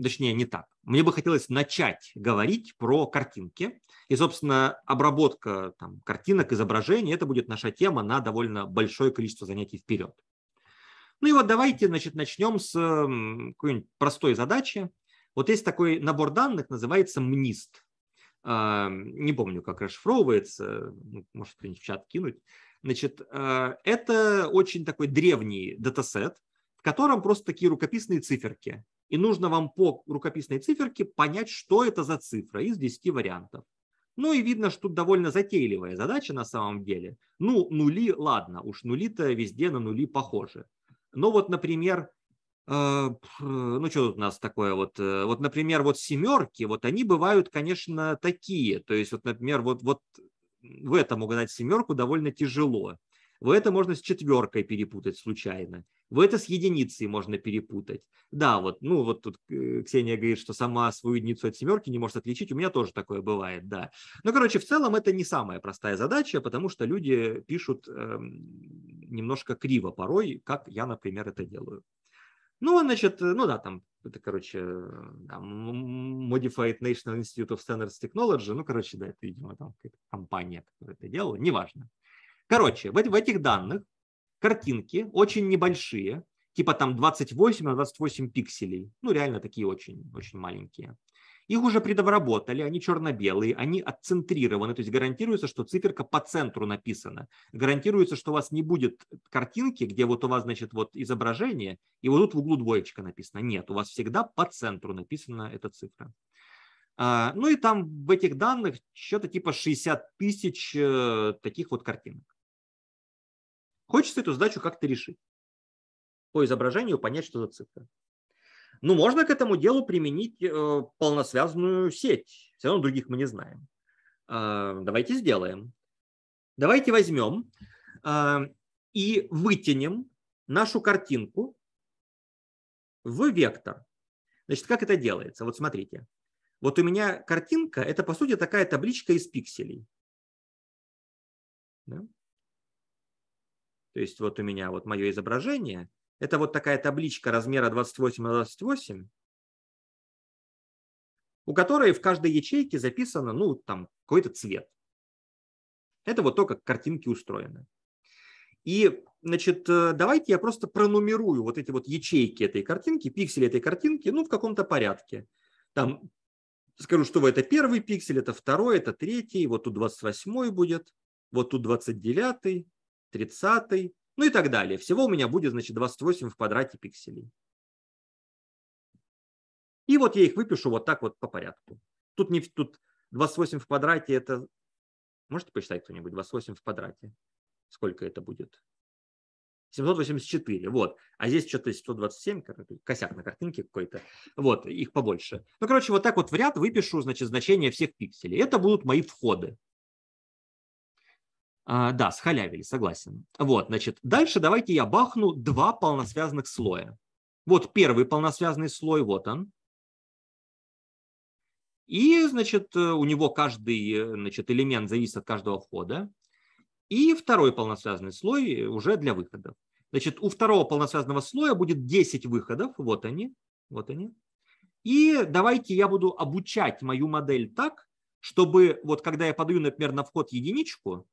Точнее, не так. Мне бы хотелось начать говорить про картинки, и, собственно, обработка там, картинок, изображений, это будет наша тема на довольно большое количество занятий вперед. Ну и вот давайте значит, начнем с какой-нибудь простой задачи. Вот есть такой набор данных, называется МНИСТ. А, не помню, как расшифровывается, ну, может кто-нибудь в чат кинуть. Значит, а, это очень такой древний датасет, в котором просто такие рукописные циферки. И нужно вам по рукописной циферке понять, что это за цифра из 10 вариантов. Ну и видно, что тут довольно затейливая задача на самом деле. Ну, нули, ладно, уж нули-то везде на нули похожи. Но вот, например, э, ну что тут у нас такое вот, э, вот, например, вот семерки, вот они бывают, конечно, такие, то есть вот, например, вот, вот в этом угадать семерку довольно тяжело, в это можно с четверкой перепутать случайно, вы это с единицей можно перепутать. Да, вот, ну вот тут э, Ксения говорит, что сама свою единицу от семерки не может отличить. У меня тоже такое бывает, да. Но, ну, короче, в целом это не самая простая задача, потому что люди пишут э, немножко криво порой, как я, например, это делаю. Ну, а, значит, ну да, там, это, короче, там, Modified National Institute of Standards Technology, ну, короче, да, это, видимо, там какая-то компания, которая это делала, неважно. Короче, в, в этих данных картинки, очень небольшие, типа там 28 на 28 пикселей, ну реально такие очень, очень маленькие. Их уже предобработали, они черно-белые, они отцентрированы, то есть гарантируется, что циферка по центру написана. Гарантируется, что у вас не будет картинки, где вот у вас, значит, вот изображение, и вот тут в углу двоечка написано. Нет, у вас всегда по центру написана эта цифра. А, ну и там в этих данных что-то типа 60 тысяч э, таких вот картинок. Хочется эту задачу как-то решить. По изображению понять, что за цифра. Ну, можно к этому делу применить э, полносвязанную сеть. Все равно других мы не знаем. Э, давайте сделаем. Давайте возьмем э, и вытянем нашу картинку в вектор. Значит, как это делается? Вот смотрите. Вот у меня картинка – это, по сути, такая табличка из пикселей. Да? То есть вот у меня вот мое изображение. Это вот такая табличка размера 28 на 28, у которой в каждой ячейке записано, ну, там, какой-то цвет. Это вот то, как картинки устроены. И, значит, э, давайте я просто пронумерую вот эти вот ячейки этой картинки, пиксели этой картинки, ну, в каком-то порядке. Там скажу, что вы это первый пиксель, это второй, это третий, вот тут 28 будет, вот тут 29, 30, ну и так далее. Всего у меня будет, значит, 28 в квадрате пикселей. И вот я их выпишу вот так вот по порядку. Тут, не, тут 28 в квадрате это... Можете посчитать кто-нибудь? 28 в квадрате. Сколько это будет? 784, вот. А здесь что-то 127, косяк на картинке какой-то. Вот, их побольше. Ну, короче, вот так вот в ряд выпишу, значит, значение всех пикселей. Это будут мои входы. А, да, схалявили, согласен. Вот, значит, дальше давайте я бахну два полносвязанных слоя. Вот первый полносвязанный слой, вот он. И, значит, э, у него каждый э, значит, элемент зависит от каждого входа. И второй полносвязанный слой уже для выходов. Значит, у второго полносвязанного слоя будет 10 выходов. Вот они. Вот они. И давайте я буду обучать мою модель так, чтобы вот когда я подаю, например, на вход единичку,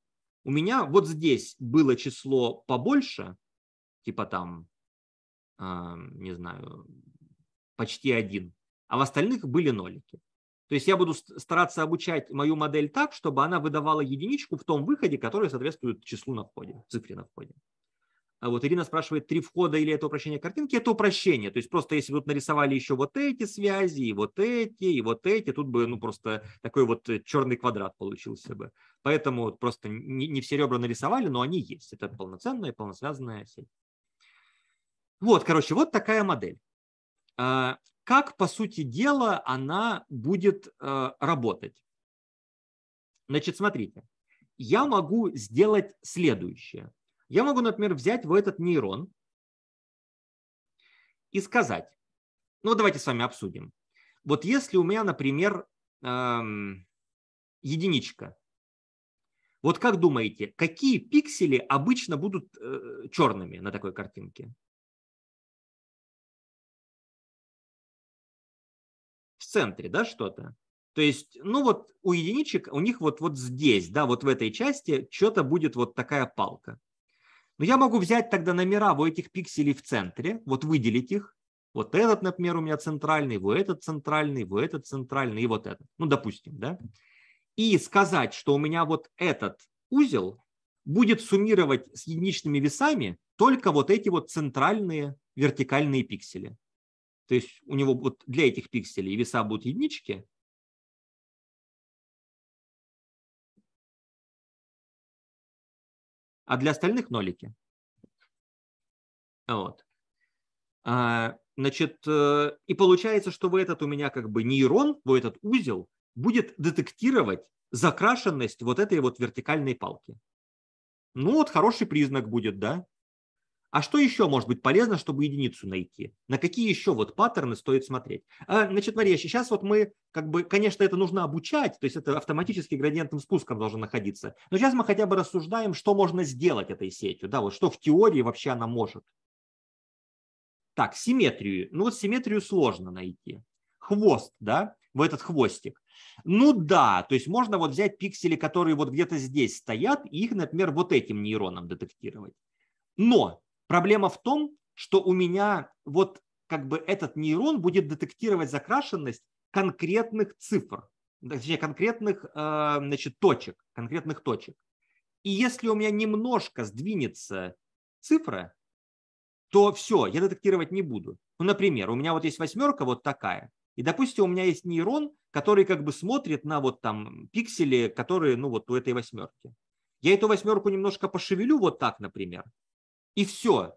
у меня вот здесь было число побольше, типа там, а, не знаю, почти один, а в остальных были нолики. То есть я буду стараться обучать мою модель так, чтобы она выдавала единичку в том выходе, который соответствует числу на входе, цифре на входе. А вот Ирина спрашивает, три входа или это упрощение картинки? Это упрощение. То есть просто если бы нарисовали еще вот эти связи, и вот эти, и вот эти, тут бы ну просто такой вот э, черный квадрат получился бы. Поэтому просто не, не все ребра нарисовали, но они есть. Это полноценная, полносвязанная сеть. Вот, короче, вот такая модель. А, как, по сути дела, она будет э, работать? Значит, смотрите, я могу сделать следующее – я могу, например, взять вот этот нейрон и сказать, ну давайте с вами обсудим. Вот если у меня, например, эм, единичка, вот как думаете, какие пиксели обычно будут э, черными на такой картинке? В центре, да, что-то? То есть, ну вот у единичек, у них вот, вот здесь, да, вот в этой части что-то будет вот такая палка. Но я могу взять тогда номера у этих пикселей в центре, вот выделить их. Вот этот, например, у меня центральный, вот этот центральный, вот этот центральный и вот этот. Ну, допустим, да. И сказать, что у меня вот этот узел будет суммировать с единичными весами только вот эти вот центральные вертикальные пиксели. То есть у него вот для этих пикселей веса будут единички, а для остальных нолики. Вот. А, значит, э, и получается, что вы этот у меня как бы нейрон, вот этот узел будет детектировать закрашенность вот этой вот вертикальной палки. Ну вот хороший признак будет, да? А что еще может быть полезно, чтобы единицу найти? На какие еще вот паттерны стоит смотреть? А, значит, Мария, сейчас вот мы, как бы, конечно, это нужно обучать, то есть это автоматически градиентным спуском должно находиться. Но сейчас мы хотя бы рассуждаем, что можно сделать этой сетью, да, вот что в теории вообще она может. Так, симметрию. Ну вот симметрию сложно найти. Хвост, да, в этот хвостик. Ну да, то есть можно вот взять пиксели, которые вот где-то здесь стоят, и их, например, вот этим нейроном детектировать. Но Проблема в том, что у меня вот как бы этот нейрон будет детектировать закрашенность конкретных цифр, точнее конкретных э, значит, точек, конкретных точек. И если у меня немножко сдвинется цифра, то все, я детектировать не буду. Ну, например, у меня вот есть восьмерка вот такая, и, допустим, у меня есть нейрон, который как бы смотрит на вот там пиксели, которые, ну, вот у этой восьмерки. Я эту восьмерку немножко пошевелю вот так, например, и все.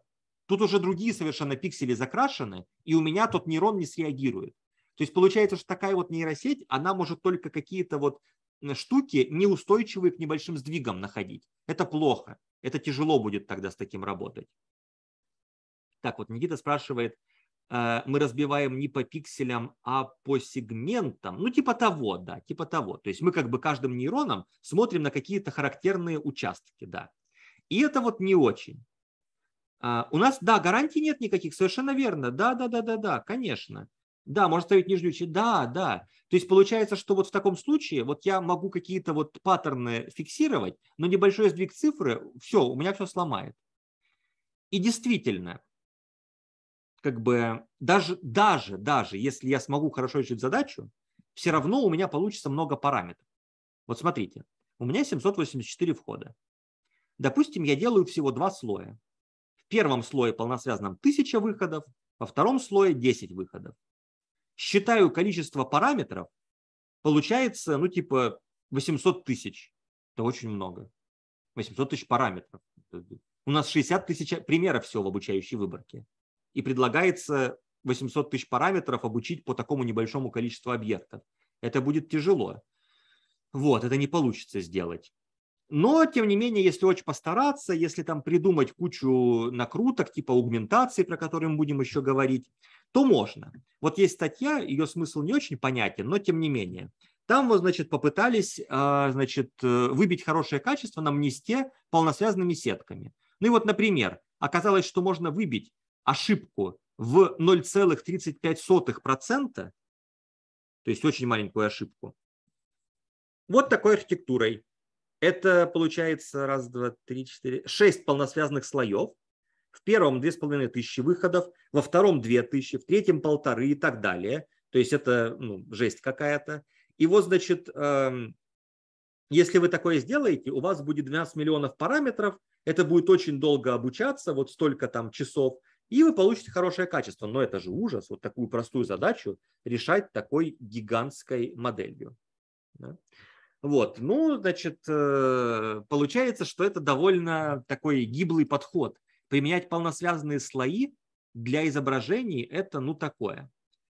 Тут уже другие совершенно пиксели закрашены, и у меня тот нейрон не среагирует. То есть получается, что такая вот нейросеть, она может только какие-то вот штуки неустойчивые к небольшим сдвигам находить. Это плохо. Это тяжело будет тогда с таким работать. Так вот, Никита спрашивает, э, мы разбиваем не по пикселям, а по сегментам. Ну, типа того, да, типа того. То есть мы как бы каждым нейроном смотрим на какие-то характерные участки, да. И это вот не очень. А, у нас, да, гарантий нет никаких, совершенно верно. Да, да, да, да, да, конечно. Да, можно ставить нижнюю часть. Да, да. То есть получается, что вот в таком случае вот я могу какие-то вот паттерны фиксировать, но небольшой сдвиг цифры, все, у меня все сломает. И действительно, как бы даже, даже, даже если я смогу хорошо решить задачу, все равно у меня получится много параметров. Вот смотрите, у меня 784 входа. Допустим, я делаю всего два слоя первом слое полносвязанном 1000 выходов, во втором слое 10 выходов. Считаю количество параметров, получается, ну, типа 800 тысяч. Это очень много. 800 тысяч параметров. У нас 60 тысяч примеров всего в обучающей выборке. И предлагается 800 тысяч параметров обучить по такому небольшому количеству объектов. Это будет тяжело. Вот, это не получится сделать. Но, тем не менее, если очень постараться, если там придумать кучу накруток, типа аугментации, про которые мы будем еще говорить, то можно. Вот есть статья, ее смысл не очень понятен, но тем не менее. Там, вот, значит, попытались, а, значит, э, выбить хорошее качество на мнисте полносвязанными сетками. Ну и вот, например, оказалось, что можно выбить ошибку в 0,35%, то есть очень маленькую ошибку, вот такой архитектурой. Это получается раз, два, три, четыре, шесть полносвязанных слоев. В первом две с половиной тысячи выходов, во втором две тысячи, в третьем полторы и так далее. То есть это ну, жесть какая-то. И вот, значит, эм, если вы такое сделаете, у вас будет 12 миллионов параметров, это будет очень долго обучаться, вот столько там часов, и вы получите хорошее качество. Но это же ужас, вот такую простую задачу решать такой гигантской моделью. Да? Вот, ну, значит, э, получается, что это довольно такой гиблый подход. Применять полносвязанные слои для изображений – это, ну, такое.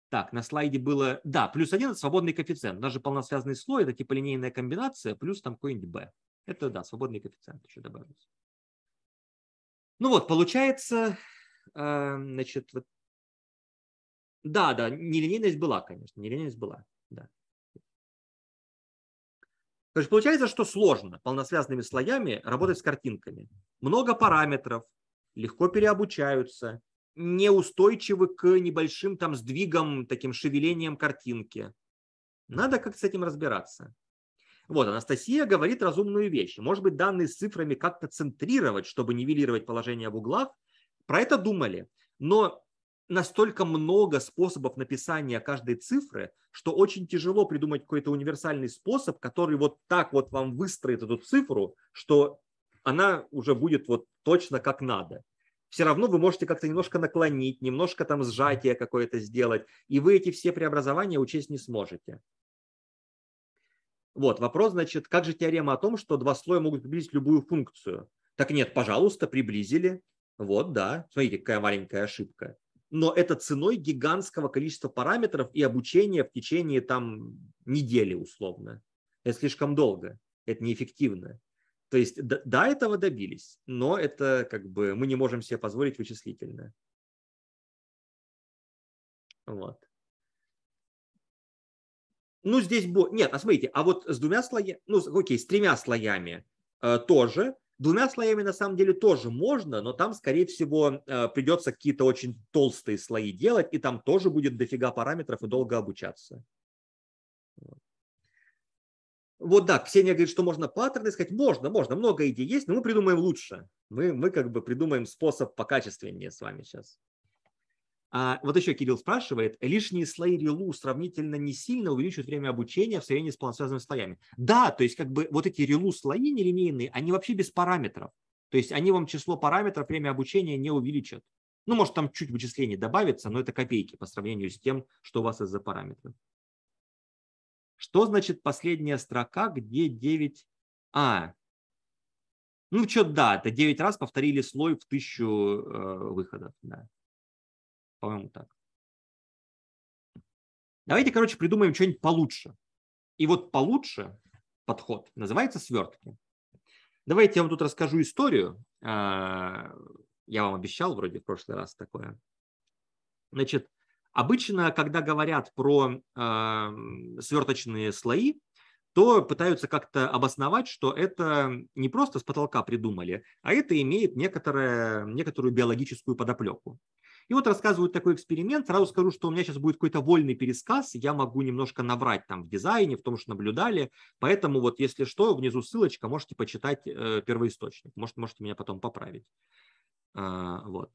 Так, на слайде было, да, плюс один – это свободный коэффициент. Даже полносвязанный слой – это типа линейная комбинация плюс там какой-нибудь b. Это, да, свободный коэффициент еще добавился. Ну вот, получается, э, значит, вот, да, да, нелинейность была, конечно, нелинейность была. То есть получается, что сложно полносвязанными слоями работать с картинками. Много параметров, легко переобучаются, неустойчивы к небольшим там сдвигам, таким шевелениям картинки. Надо как с этим разбираться. Вот, Анастасия говорит разумную вещь. Может быть, данные с цифрами как-то центрировать, чтобы нивелировать положение в углах. Про это думали. Но настолько много способов написания каждой цифры, что очень тяжело придумать какой-то универсальный способ, который вот так вот вам выстроит эту цифру, что она уже будет вот точно как надо. Все равно вы можете как-то немножко наклонить, немножко там сжатие какое-то сделать, и вы эти все преобразования учесть не сможете. Вот, вопрос, значит, как же теорема о том, что два слоя могут приблизить любую функцию? Так нет, пожалуйста, приблизили. Вот, да. Смотрите, какая маленькая ошибка но это ценой гигантского количества параметров и обучения в течение там недели условно. Это слишком долго, это неэффективно. То есть до, до этого добились, но это как бы мы не можем себе позволить вычислительное. Вот. Ну, здесь... Бо... Нет, а смотрите, а вот с двумя слоями... Ну, окей, с тремя слоями э, тоже, Двумя слоями на самом деле тоже можно, но там, скорее всего, э, придется какие-то очень толстые слои делать, и там тоже будет дофига параметров и долго обучаться. Вот да, Ксения говорит, что можно паттерны искать. Можно, можно, много идей есть, но мы придумаем лучше. Мы, мы как бы придумаем способ покачественнее с вами сейчас. А, вот еще Кирилл спрашивает, лишние слои релу сравнительно не сильно увеличивают время обучения в сравнении с полносвязанными слоями. Да, то есть как бы вот эти релу слои нелинейные, они вообще без параметров. То есть они вам число параметров время обучения не увеличат. Ну, может, там чуть вычислений добавится, но это копейки по сравнению с тем, что у вас из-за параметров. Что значит последняя строка, где 9... А, ну, что да, это 9 раз повторили слой в тысячу э, выходов. Да. По-моему, так. Давайте, короче, придумаем что-нибудь получше. И вот получше подход называется свертки. Давайте я вам тут расскажу историю. А, я вам обещал вроде в прошлый раз такое. Значит, обычно, когда говорят про а, сверточные слои, то пытаются как-то обосновать, что это не просто с потолка придумали, а это имеет некоторое, некоторую биологическую подоплеку. И вот рассказывают такой эксперимент. Сразу скажу, что у меня сейчас будет какой-то вольный пересказ. Я могу немножко наврать там в дизайне, в том, что наблюдали. Поэтому вот если что, внизу ссылочка, можете почитать э, первоисточник. Может, можете меня потом поправить. А, вот.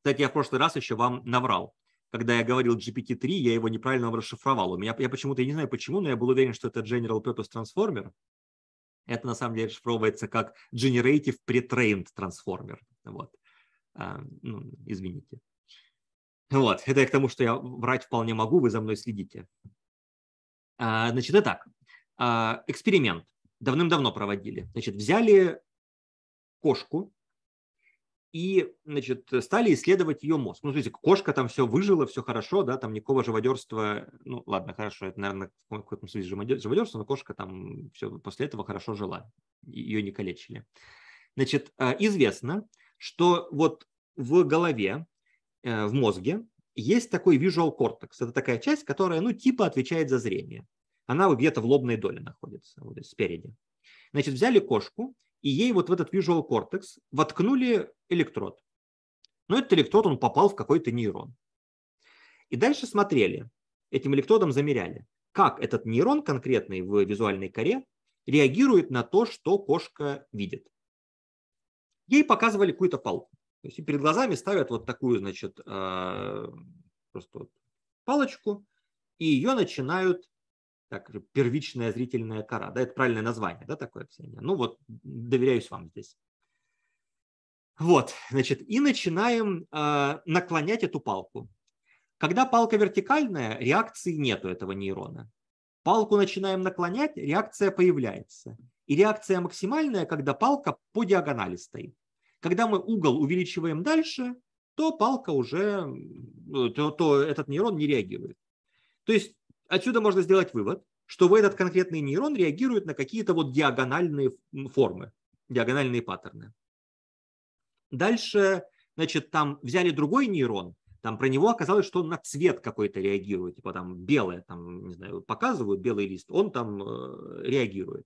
Кстати, я в прошлый раз еще вам наврал. Когда я говорил GPT-3, я его неправильно расшифровал. У меня, я почему-то, я не знаю почему, но я был уверен, что это General Purpose Transformer. Это на самом деле расшифровывается как Generative Pretrained Transformer. Вот. А, ну, извините. Вот, это я к тому, что я врать вполне могу, вы за мной следите. А, значит, и так, а, эксперимент давным-давно проводили. Значит, взяли кошку и, значит, стали исследовать ее мозг. Ну, смотрите, кошка там все выжила, все хорошо, да, там никакого живодерства, ну, ладно, хорошо, это, наверное, в каком-то смысле живодерство, но кошка там все после этого хорошо жила, ее не калечили. Значит, известно, что вот в голове, э, в мозге, есть такой visual cortex. Это такая часть, которая, ну, типа отвечает за зрение. Она где-то в лобной доле находится, вот здесь спереди. Значит, взяли кошку, и ей вот в этот visual cortex воткнули электрод. Но этот электрод, он попал в какой-то нейрон. И дальше смотрели, этим электродом замеряли, как этот нейрон конкретный в визуальной коре реагирует на то, что кошка видит. Ей показывали какую-то палку. То есть и перед глазами ставят вот такую, значит, а, просто палочку, и ее начинают так, первичная зрительная кора. Да, это правильное название, да, такое, Ксения? Ну вот, доверяюсь вам здесь. Вот, значит, и начинаем а, наклонять эту палку. Когда палка вертикальная, реакции нет у этого нейрона. Палку начинаем наклонять, реакция появляется. И реакция максимальная, когда палка по диагонали стоит. Когда мы угол увеличиваем дальше, то палка уже, ну, то, то этот нейрон не реагирует. То есть отсюда можно сделать вывод, что в этот конкретный нейрон реагирует на какие-то вот диагональные формы, диагональные паттерны. Дальше, значит, там взяли другой нейрон, там про него оказалось, что он на цвет какой-то реагирует, типа там белое, там, не знаю, показывают белый лист, он там э, реагирует.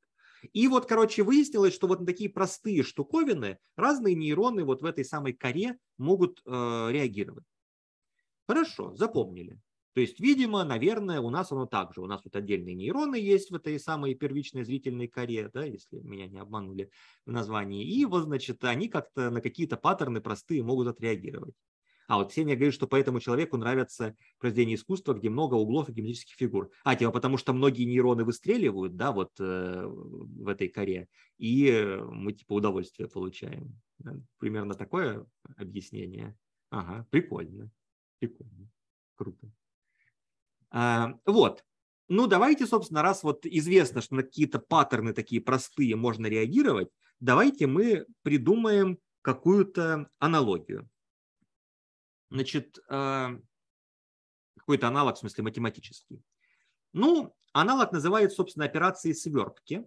И вот, короче, выяснилось, что вот на такие простые штуковины разные нейроны вот в этой самой коре могут э, реагировать. Хорошо, запомнили. То есть, видимо, наверное, у нас оно так же. У нас тут отдельные нейроны есть в этой самой первичной зрительной коре, да, если меня не обманули в названии. И вот, значит, они как-то на какие-то паттерны простые могут отреагировать. А вот Ксения говорит, что поэтому человеку нравятся произведения искусства, где много углов и геометрических фигур. А, типа потому что многие нейроны выстреливают, да, вот э, в этой коре, и мы типа удовольствие получаем. Э, примерно такое объяснение. Ага, прикольно. Прикольно. Круто. А, вот. Ну, давайте, собственно, раз вот известно, что на какие-то паттерны такие простые можно реагировать, давайте мы придумаем какую-то аналогию значит, а, какой-то аналог, в смысле математический. Ну, аналог называют, собственно, операции свертки.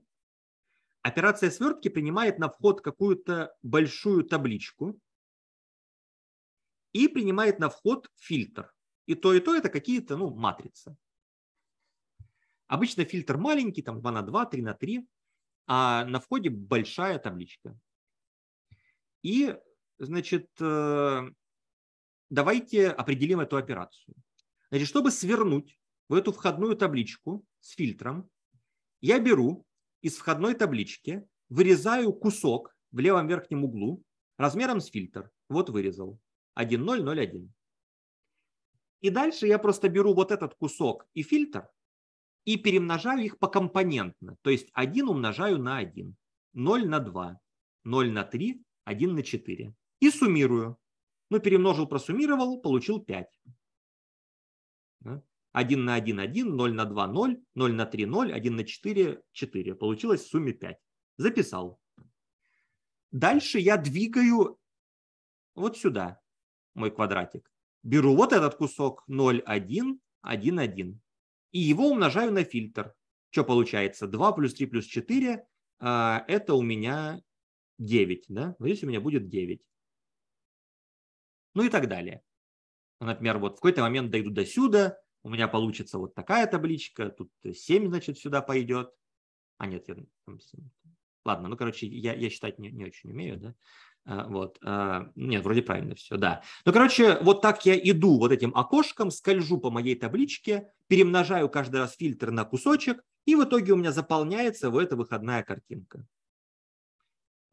Операция свертки принимает на вход какую-то большую табличку и принимает на вход фильтр. И то, и то это какие-то ну, матрицы. Обычно фильтр маленький, там 2 на 2, 3 на 3, а на входе большая табличка. И, значит, э, давайте определим эту операцию. Значит, чтобы свернуть в эту входную табличку с фильтром, я беру из входной таблички, вырезаю кусок в левом верхнем углу размером с фильтр. Вот вырезал. 1.0.0.1. И дальше я просто беру вот этот кусок и фильтр и перемножаю их покомпонентно. То есть 1 умножаю на 1, 0 на 2, 0 на 3, 1 на 4. И суммирую. Ну, перемножил, просуммировал, получил 5. 1 на 1 – 1, 0 на 2 – 0, 0 на 3 – 0, 1 на 4 – 4. Получилось в сумме 5. Записал. Дальше я двигаю вот сюда мой квадратик. Беру вот этот кусок 0, 1, 1, 1. И его умножаю на фильтр. Что получается? 2 плюс 3 плюс 4 а, – это у меня 9. Да? Вот здесь у меня будет 9 ну и так далее. Например, вот в какой-то момент дойду до сюда, у меня получится вот такая табличка, тут 7, значит, сюда пойдет. А нет, я... Ладно, ну, короче, я, я считать не, не очень умею, да? А, вот. А, нет, вроде правильно все, да. Ну, короче, вот так я иду вот этим окошком, скольжу по моей табличке, перемножаю каждый раз фильтр на кусочек, и в итоге у меня заполняется вот эта выходная картинка.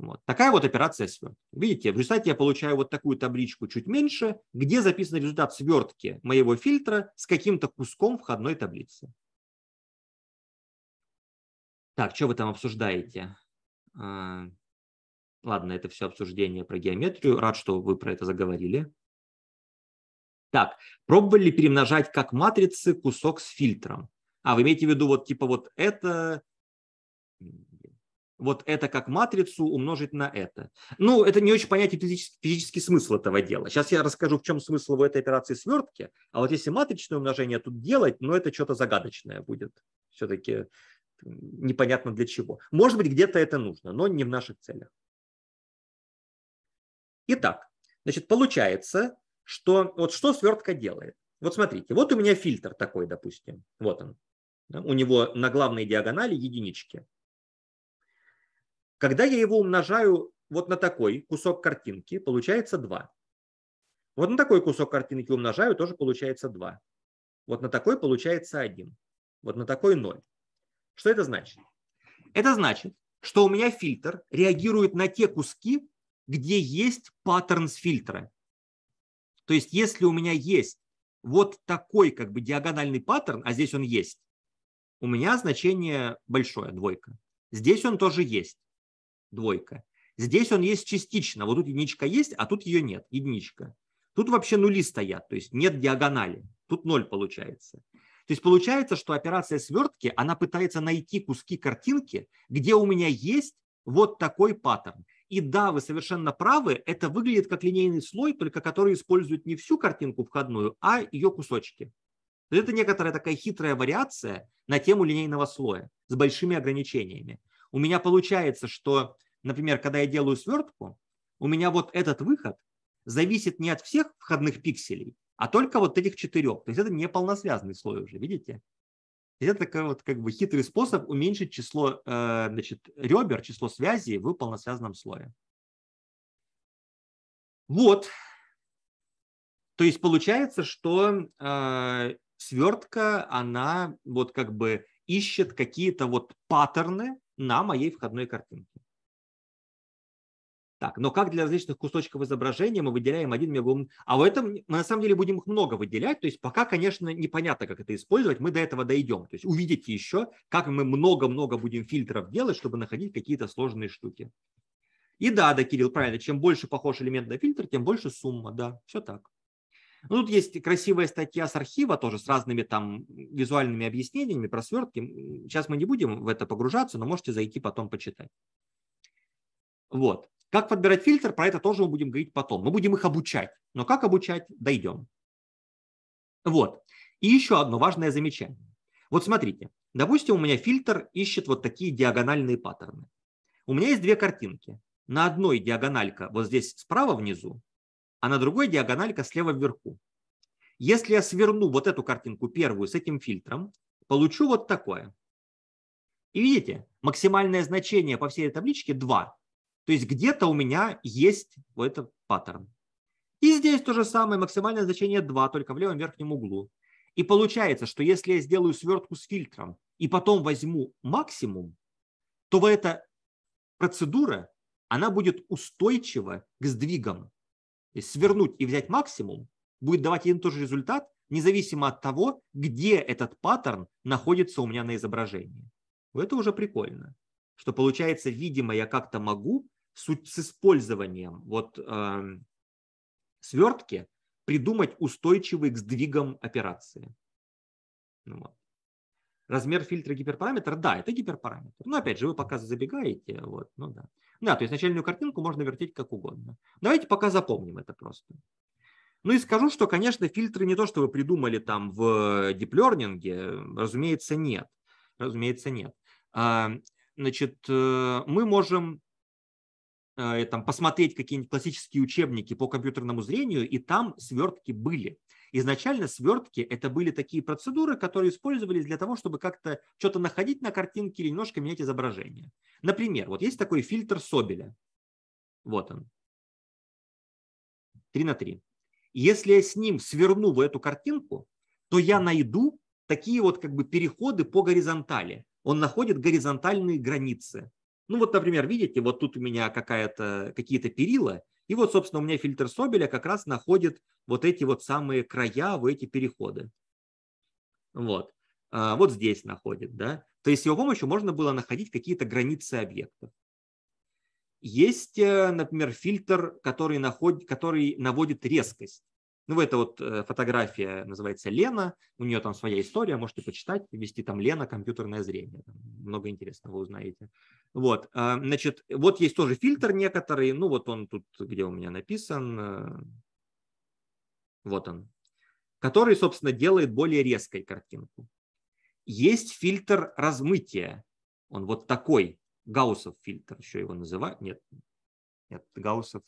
Вот. Такая вот операция сверт. Видите, в результате я получаю вот такую табличку чуть меньше, где записан результат свертки моего фильтра с каким-то куском входной таблицы. Так, что вы там обсуждаете? А, ладно, это все обсуждение про геометрию. Рад, что вы про это заговорили. Так, пробовали перемножать как матрицы кусок с фильтром? А, вы имеете в виду вот типа вот это вот это как матрицу умножить на это. Ну, это не очень понятен физический, физический смысл этого дела. Сейчас я расскажу, в чем смысл в этой операции свертки. А вот если матричное умножение тут делать, ну, это что-то загадочное будет. Все-таки непонятно для чего. Может быть, где-то это нужно, но не в наших целях. Итак, значит, получается, что вот что свертка делает. Вот смотрите, вот у меня фильтр такой, допустим. Вот он. У него на главной диагонали единички. Когда я его умножаю вот на такой кусок картинки, получается 2. Вот на такой кусок картинки умножаю, тоже получается 2. Вот на такой получается 1. Вот на такой 0. Что это значит? Это значит, что у меня фильтр реагирует на те куски, где есть паттерн с фильтра. То есть если у меня есть вот такой как бы диагональный паттерн, а здесь он есть, у меня значение большое, двойка. Здесь он тоже есть двойка. Здесь он есть частично. Вот тут единичка есть, а тут ее нет, единичка. Тут вообще нули стоят, то есть нет диагонали. Тут ноль получается. То есть получается, что операция свертки, она пытается найти куски картинки, где у меня есть вот такой паттерн. И да, вы совершенно правы, это выглядит как линейный слой, только который использует не всю картинку входную, а ее кусочки. Это некоторая такая хитрая вариация на тему линейного слоя с большими ограничениями у меня получается, что, например, когда я делаю свертку, у меня вот этот выход зависит не от всех входных пикселей, а только вот этих четырех. То есть это не полносвязанный слой уже, видите? Это такой вот как бы хитрый способ уменьшить число э, значит, ребер, число связей в полносвязанном слое. Вот. То есть получается, что э, свертка, она вот как бы ищет какие-то вот паттерны, на моей входной картинке. Так, но как для различных кусочков изображения мы выделяем один мегаум? А в этом мы на самом деле будем их много выделять. То есть пока, конечно, непонятно, как это использовать. Мы до этого дойдем. То есть увидите еще, как мы много-много будем фильтров делать, чтобы находить какие-то сложные штуки. И да, да, Кирилл, правильно, чем больше похож элемент на фильтр, тем больше сумма, да, все так. Ну, тут есть красивая статья с архива тоже с разными там визуальными объяснениями про свертки. Сейчас мы не будем в это погружаться, но можете зайти потом почитать. Вот. Как подбирать фильтр, про это тоже мы будем говорить потом. Мы будем их обучать. Но как обучать, дойдем. Вот. И еще одно важное замечание. Вот смотрите. Допустим, у меня фильтр ищет вот такие диагональные паттерны. У меня есть две картинки. На одной диагональка вот здесь справа внизу, а на другой диагональ диагональка слева вверху. Если я сверну вот эту картинку первую с этим фильтром, получу вот такое. И видите, максимальное значение по всей табличке 2. То есть где-то у меня есть вот этот паттерн. И здесь то же самое, максимальное значение 2, только в левом верхнем углу. И получается, что если я сделаю свертку с фильтром и потом возьму максимум, то эта процедура, она будет устойчива к сдвигам свернуть и взять максимум, будет давать один и тот же результат, независимо от того, где этот паттерн находится у меня на изображении. Это уже прикольно, что получается, видимо, я как-то могу с использованием вот э, свертки придумать устойчивый к сдвигам операции. Ну, вот. Размер фильтра гиперпараметр, да, это гиперпараметр. Но ну, опять же, вы пока забегаете, вот, ну да. Да, то есть начальную картинку можно вертеть как угодно. Давайте пока запомним это просто. Ну и скажу, что, конечно, фильтры не то, что вы придумали там в диплернинге, э, разумеется, нет. Разумеется, нет. А, значит, э, мы можем э, там, посмотреть какие-нибудь классические учебники по компьютерному зрению, и там свертки были. Изначально свертки – это были такие процедуры, которые использовались для того, чтобы как-то что-то находить на картинке или немножко менять изображение. Например, вот есть такой фильтр Собеля. Вот он. 3 на 3. Если я с ним сверну в эту картинку, то я найду такие вот как бы переходы по горизонтали. Он находит горизонтальные границы. Ну вот, например, видите, вот тут у меня какая-то, какие-то перила, и вот, собственно, у меня фильтр Собеля как раз находит вот эти вот самые края, вот эти переходы. Вот. А, вот здесь находит, да. То есть с его помощью можно было находить какие-то границы объектов. Есть, э, например, фильтр, который, находит, который наводит резкость. Ну, это вот э, фотография называется Лена, у нее там своя история, можете почитать, ввести там Лена компьютерное зрение, много интересного узнаете. Вот, а, значит, вот есть тоже фильтр некоторый, ну вот он тут, где у меня написан, э, вот он, который, собственно, делает более резкой картинку. Есть фильтр размытия, он вот такой, гауссов фильтр еще его называют, нет, нет, гауссов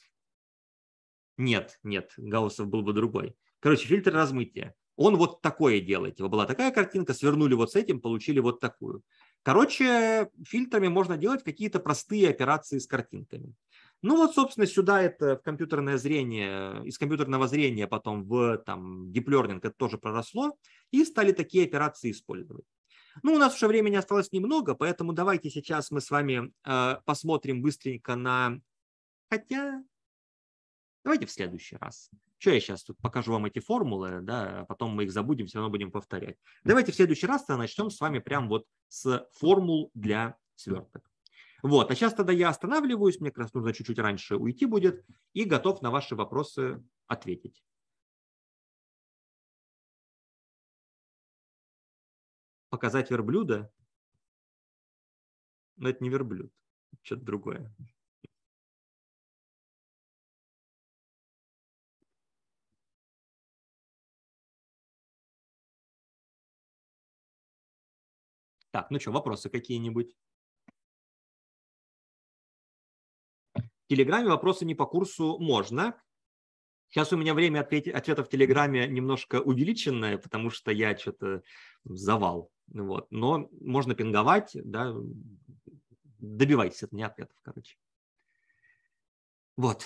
нет, нет, Гауссов был бы другой. Короче, фильтр размытия. Он вот такое делает. Его типа, была такая картинка, свернули вот с этим, получили вот такую. Короче, фильтрами можно делать какие-то простые операции с картинками. Ну вот, собственно, сюда это в компьютерное зрение, из компьютерного зрения потом в там, deep learning это тоже проросло, и стали такие операции использовать. Ну, у нас уже времени осталось немного, поэтому давайте сейчас мы с вами э, посмотрим быстренько на... Хотя, Давайте в следующий раз. Что я сейчас тут покажу вам эти формулы, да, а потом мы их забудем, все равно будем повторять. Давайте в следующий раз -то начнем с вами прямо вот с формул для сверток. Вот, а сейчас тогда я останавливаюсь, мне как раз нужно чуть-чуть раньше уйти будет и готов на ваши вопросы ответить. Показать верблюда? Но это не верблюд, что-то другое. Так, ну что, вопросы какие-нибудь? В Телеграме вопросы не по курсу можно. Сейчас у меня время ответ, ответа в Телеграме немножко увеличенное, потому что я что-то завал. Вот. Но можно пинговать, да, добивайтесь от меня ответов, короче. Вот.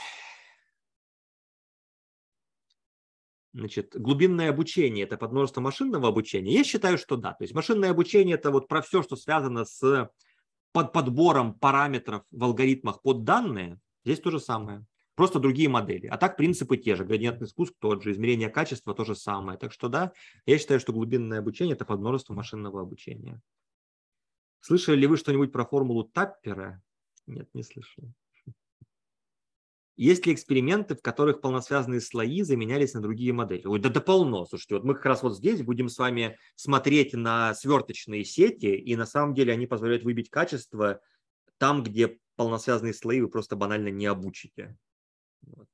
Значит, глубинное обучение – это под множество машинного обучения? Я считаю, что да. То есть машинное обучение – это вот про все, что связано с под подбором параметров в алгоритмах под данные. Здесь то же самое, просто другие модели. А так принципы те же, градиентный спуск тот же, измерение качества то же самое. Так что да, я считаю, что глубинное обучение – это под множество машинного обучения. Слышали ли вы что-нибудь про формулу Таппера? Нет, не слышал. Есть ли эксперименты, в которых полносвязанные слои заменялись на другие модели? Ой, да, да полно. Слушайте, вот мы как раз вот здесь будем с вами смотреть на сверточные сети, и на самом деле они позволяют выбить качество там, где полносвязанные слои вы просто банально не обучите. Вот.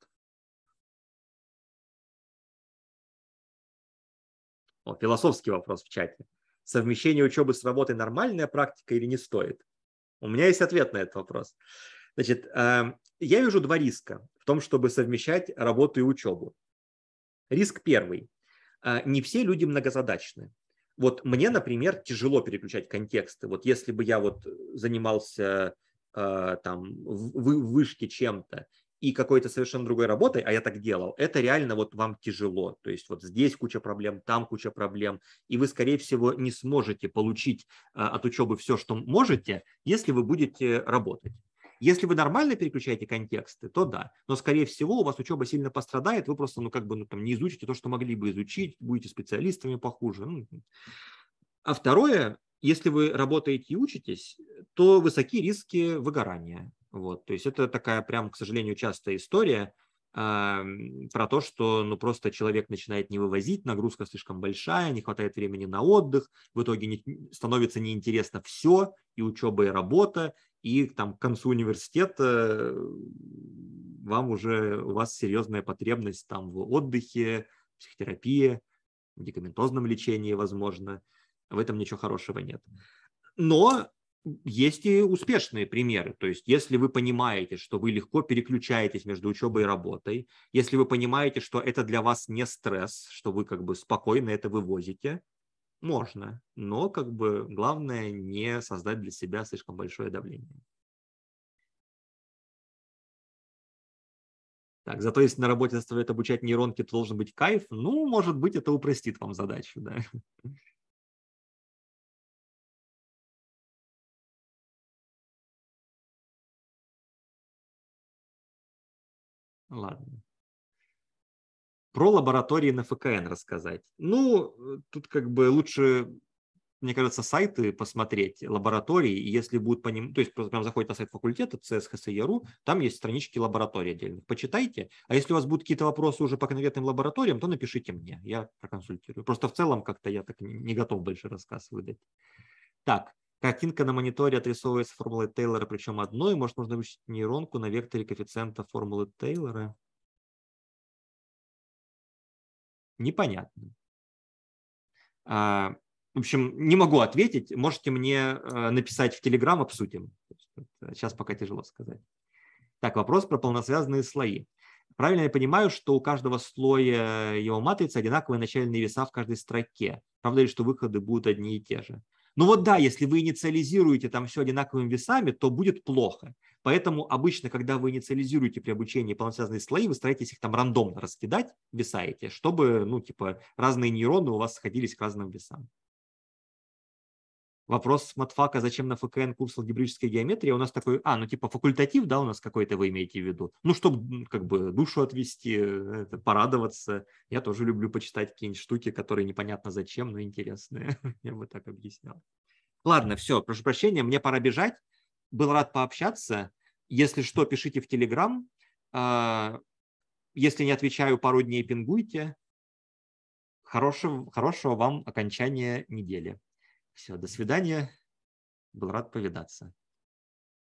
О, философский вопрос в чате. Совмещение учебы с работой нормальная практика или не стоит? У меня есть ответ на этот вопрос. Значит, э, я вижу два риска в том, чтобы совмещать работу и учебу. Риск первый. Э, не все люди многозадачны. Вот мне, например, тяжело переключать контексты. Вот если бы я вот занимался э, там в вышке чем-то и какой-то совершенно другой работой, а я так делал, это реально вот вам тяжело. То есть вот здесь куча проблем, там куча проблем, и вы, скорее всего, не сможете получить от учебы все, что можете, если вы будете работать. Если вы нормально переключаете контексты, то да. Но, скорее всего, у вас учеба сильно пострадает, вы просто, ну, как бы, ну, там, не изучите то, что могли бы изучить, будете специалистами похуже. Ну. А второе, если вы работаете и учитесь, то высоки риски выгорания. Вот. То есть это такая прям, к сожалению, частая история а, про то, что ну, просто человек начинает не вывозить, нагрузка слишком большая, не хватает времени на отдых, в итоге не, становится неинтересно все, и учеба, и работа, и там к концу университета вам уже, у вас серьезная потребность там в отдыхе, психотерапии, медикаментозном лечении, возможно. В этом ничего хорошего нет. Но есть и успешные примеры. То есть, если вы понимаете, что вы легко переключаетесь между учебой и работой, если вы понимаете, что это для вас не стресс, что вы как бы спокойно это вывозите, можно, но как бы главное не создать для себя слишком большое давление. Так, зато если на работе заставляют обучать нейронки, то должен быть кайф. Ну, может быть, это упростит вам задачу, да. Ладно про лаборатории на ФКН рассказать. Ну, тут как бы лучше, мне кажется, сайты посмотреть, лаборатории, и если будут по ним, то есть просто прям заходит на сайт факультета ЦСХСЕРУ, там есть странички лабораторий отдельных, почитайте, а если у вас будут какие-то вопросы уже по конкретным лабораториям, то напишите мне, я проконсультирую. Просто в целом как-то я так не готов больше рассказ выдать. Так, Картинка на мониторе отрисовывается формулой Тейлора, причем одной. Может, нужно вычислить нейронку на векторе коэффициента формулы Тейлора. непонятно. А, в общем, не могу ответить. Можете мне э, написать в Телеграм, обсудим. Сейчас э, пока тяжело сказать. Так, вопрос про полносвязанные слои. Правильно я понимаю, что у каждого слоя его матрицы одинаковые начальные веса в каждой строке? Правда ли, что выходы будут одни и те же? Ну вот да, если вы инициализируете там все одинаковыми весами, то будет плохо. Поэтому обычно, когда вы инициализируете при обучении полносвязанные слои, вы стараетесь их там рандомно раскидать, весаете, чтобы, ну, типа, разные нейроны у вас сходились к разным весам. Вопрос матфака, зачем на ФКН курс алгебрической геометрии? У нас такой, а, ну типа факультатив, да, у нас какой-то вы имеете в виду? Ну, чтобы как бы душу отвести, это, порадоваться. Я тоже люблю почитать какие-нибудь штуки, которые непонятно зачем, но интересные. *laughs* Я бы так объяснял. Ладно, все, прошу прощения, мне пора бежать. Был рад пообщаться. Если что, пишите в Телеграм. А, если не отвечаю, пару дней пингуйте. Хорошего, хорошего вам окончания недели. Все, до свидания. Был рад повидаться.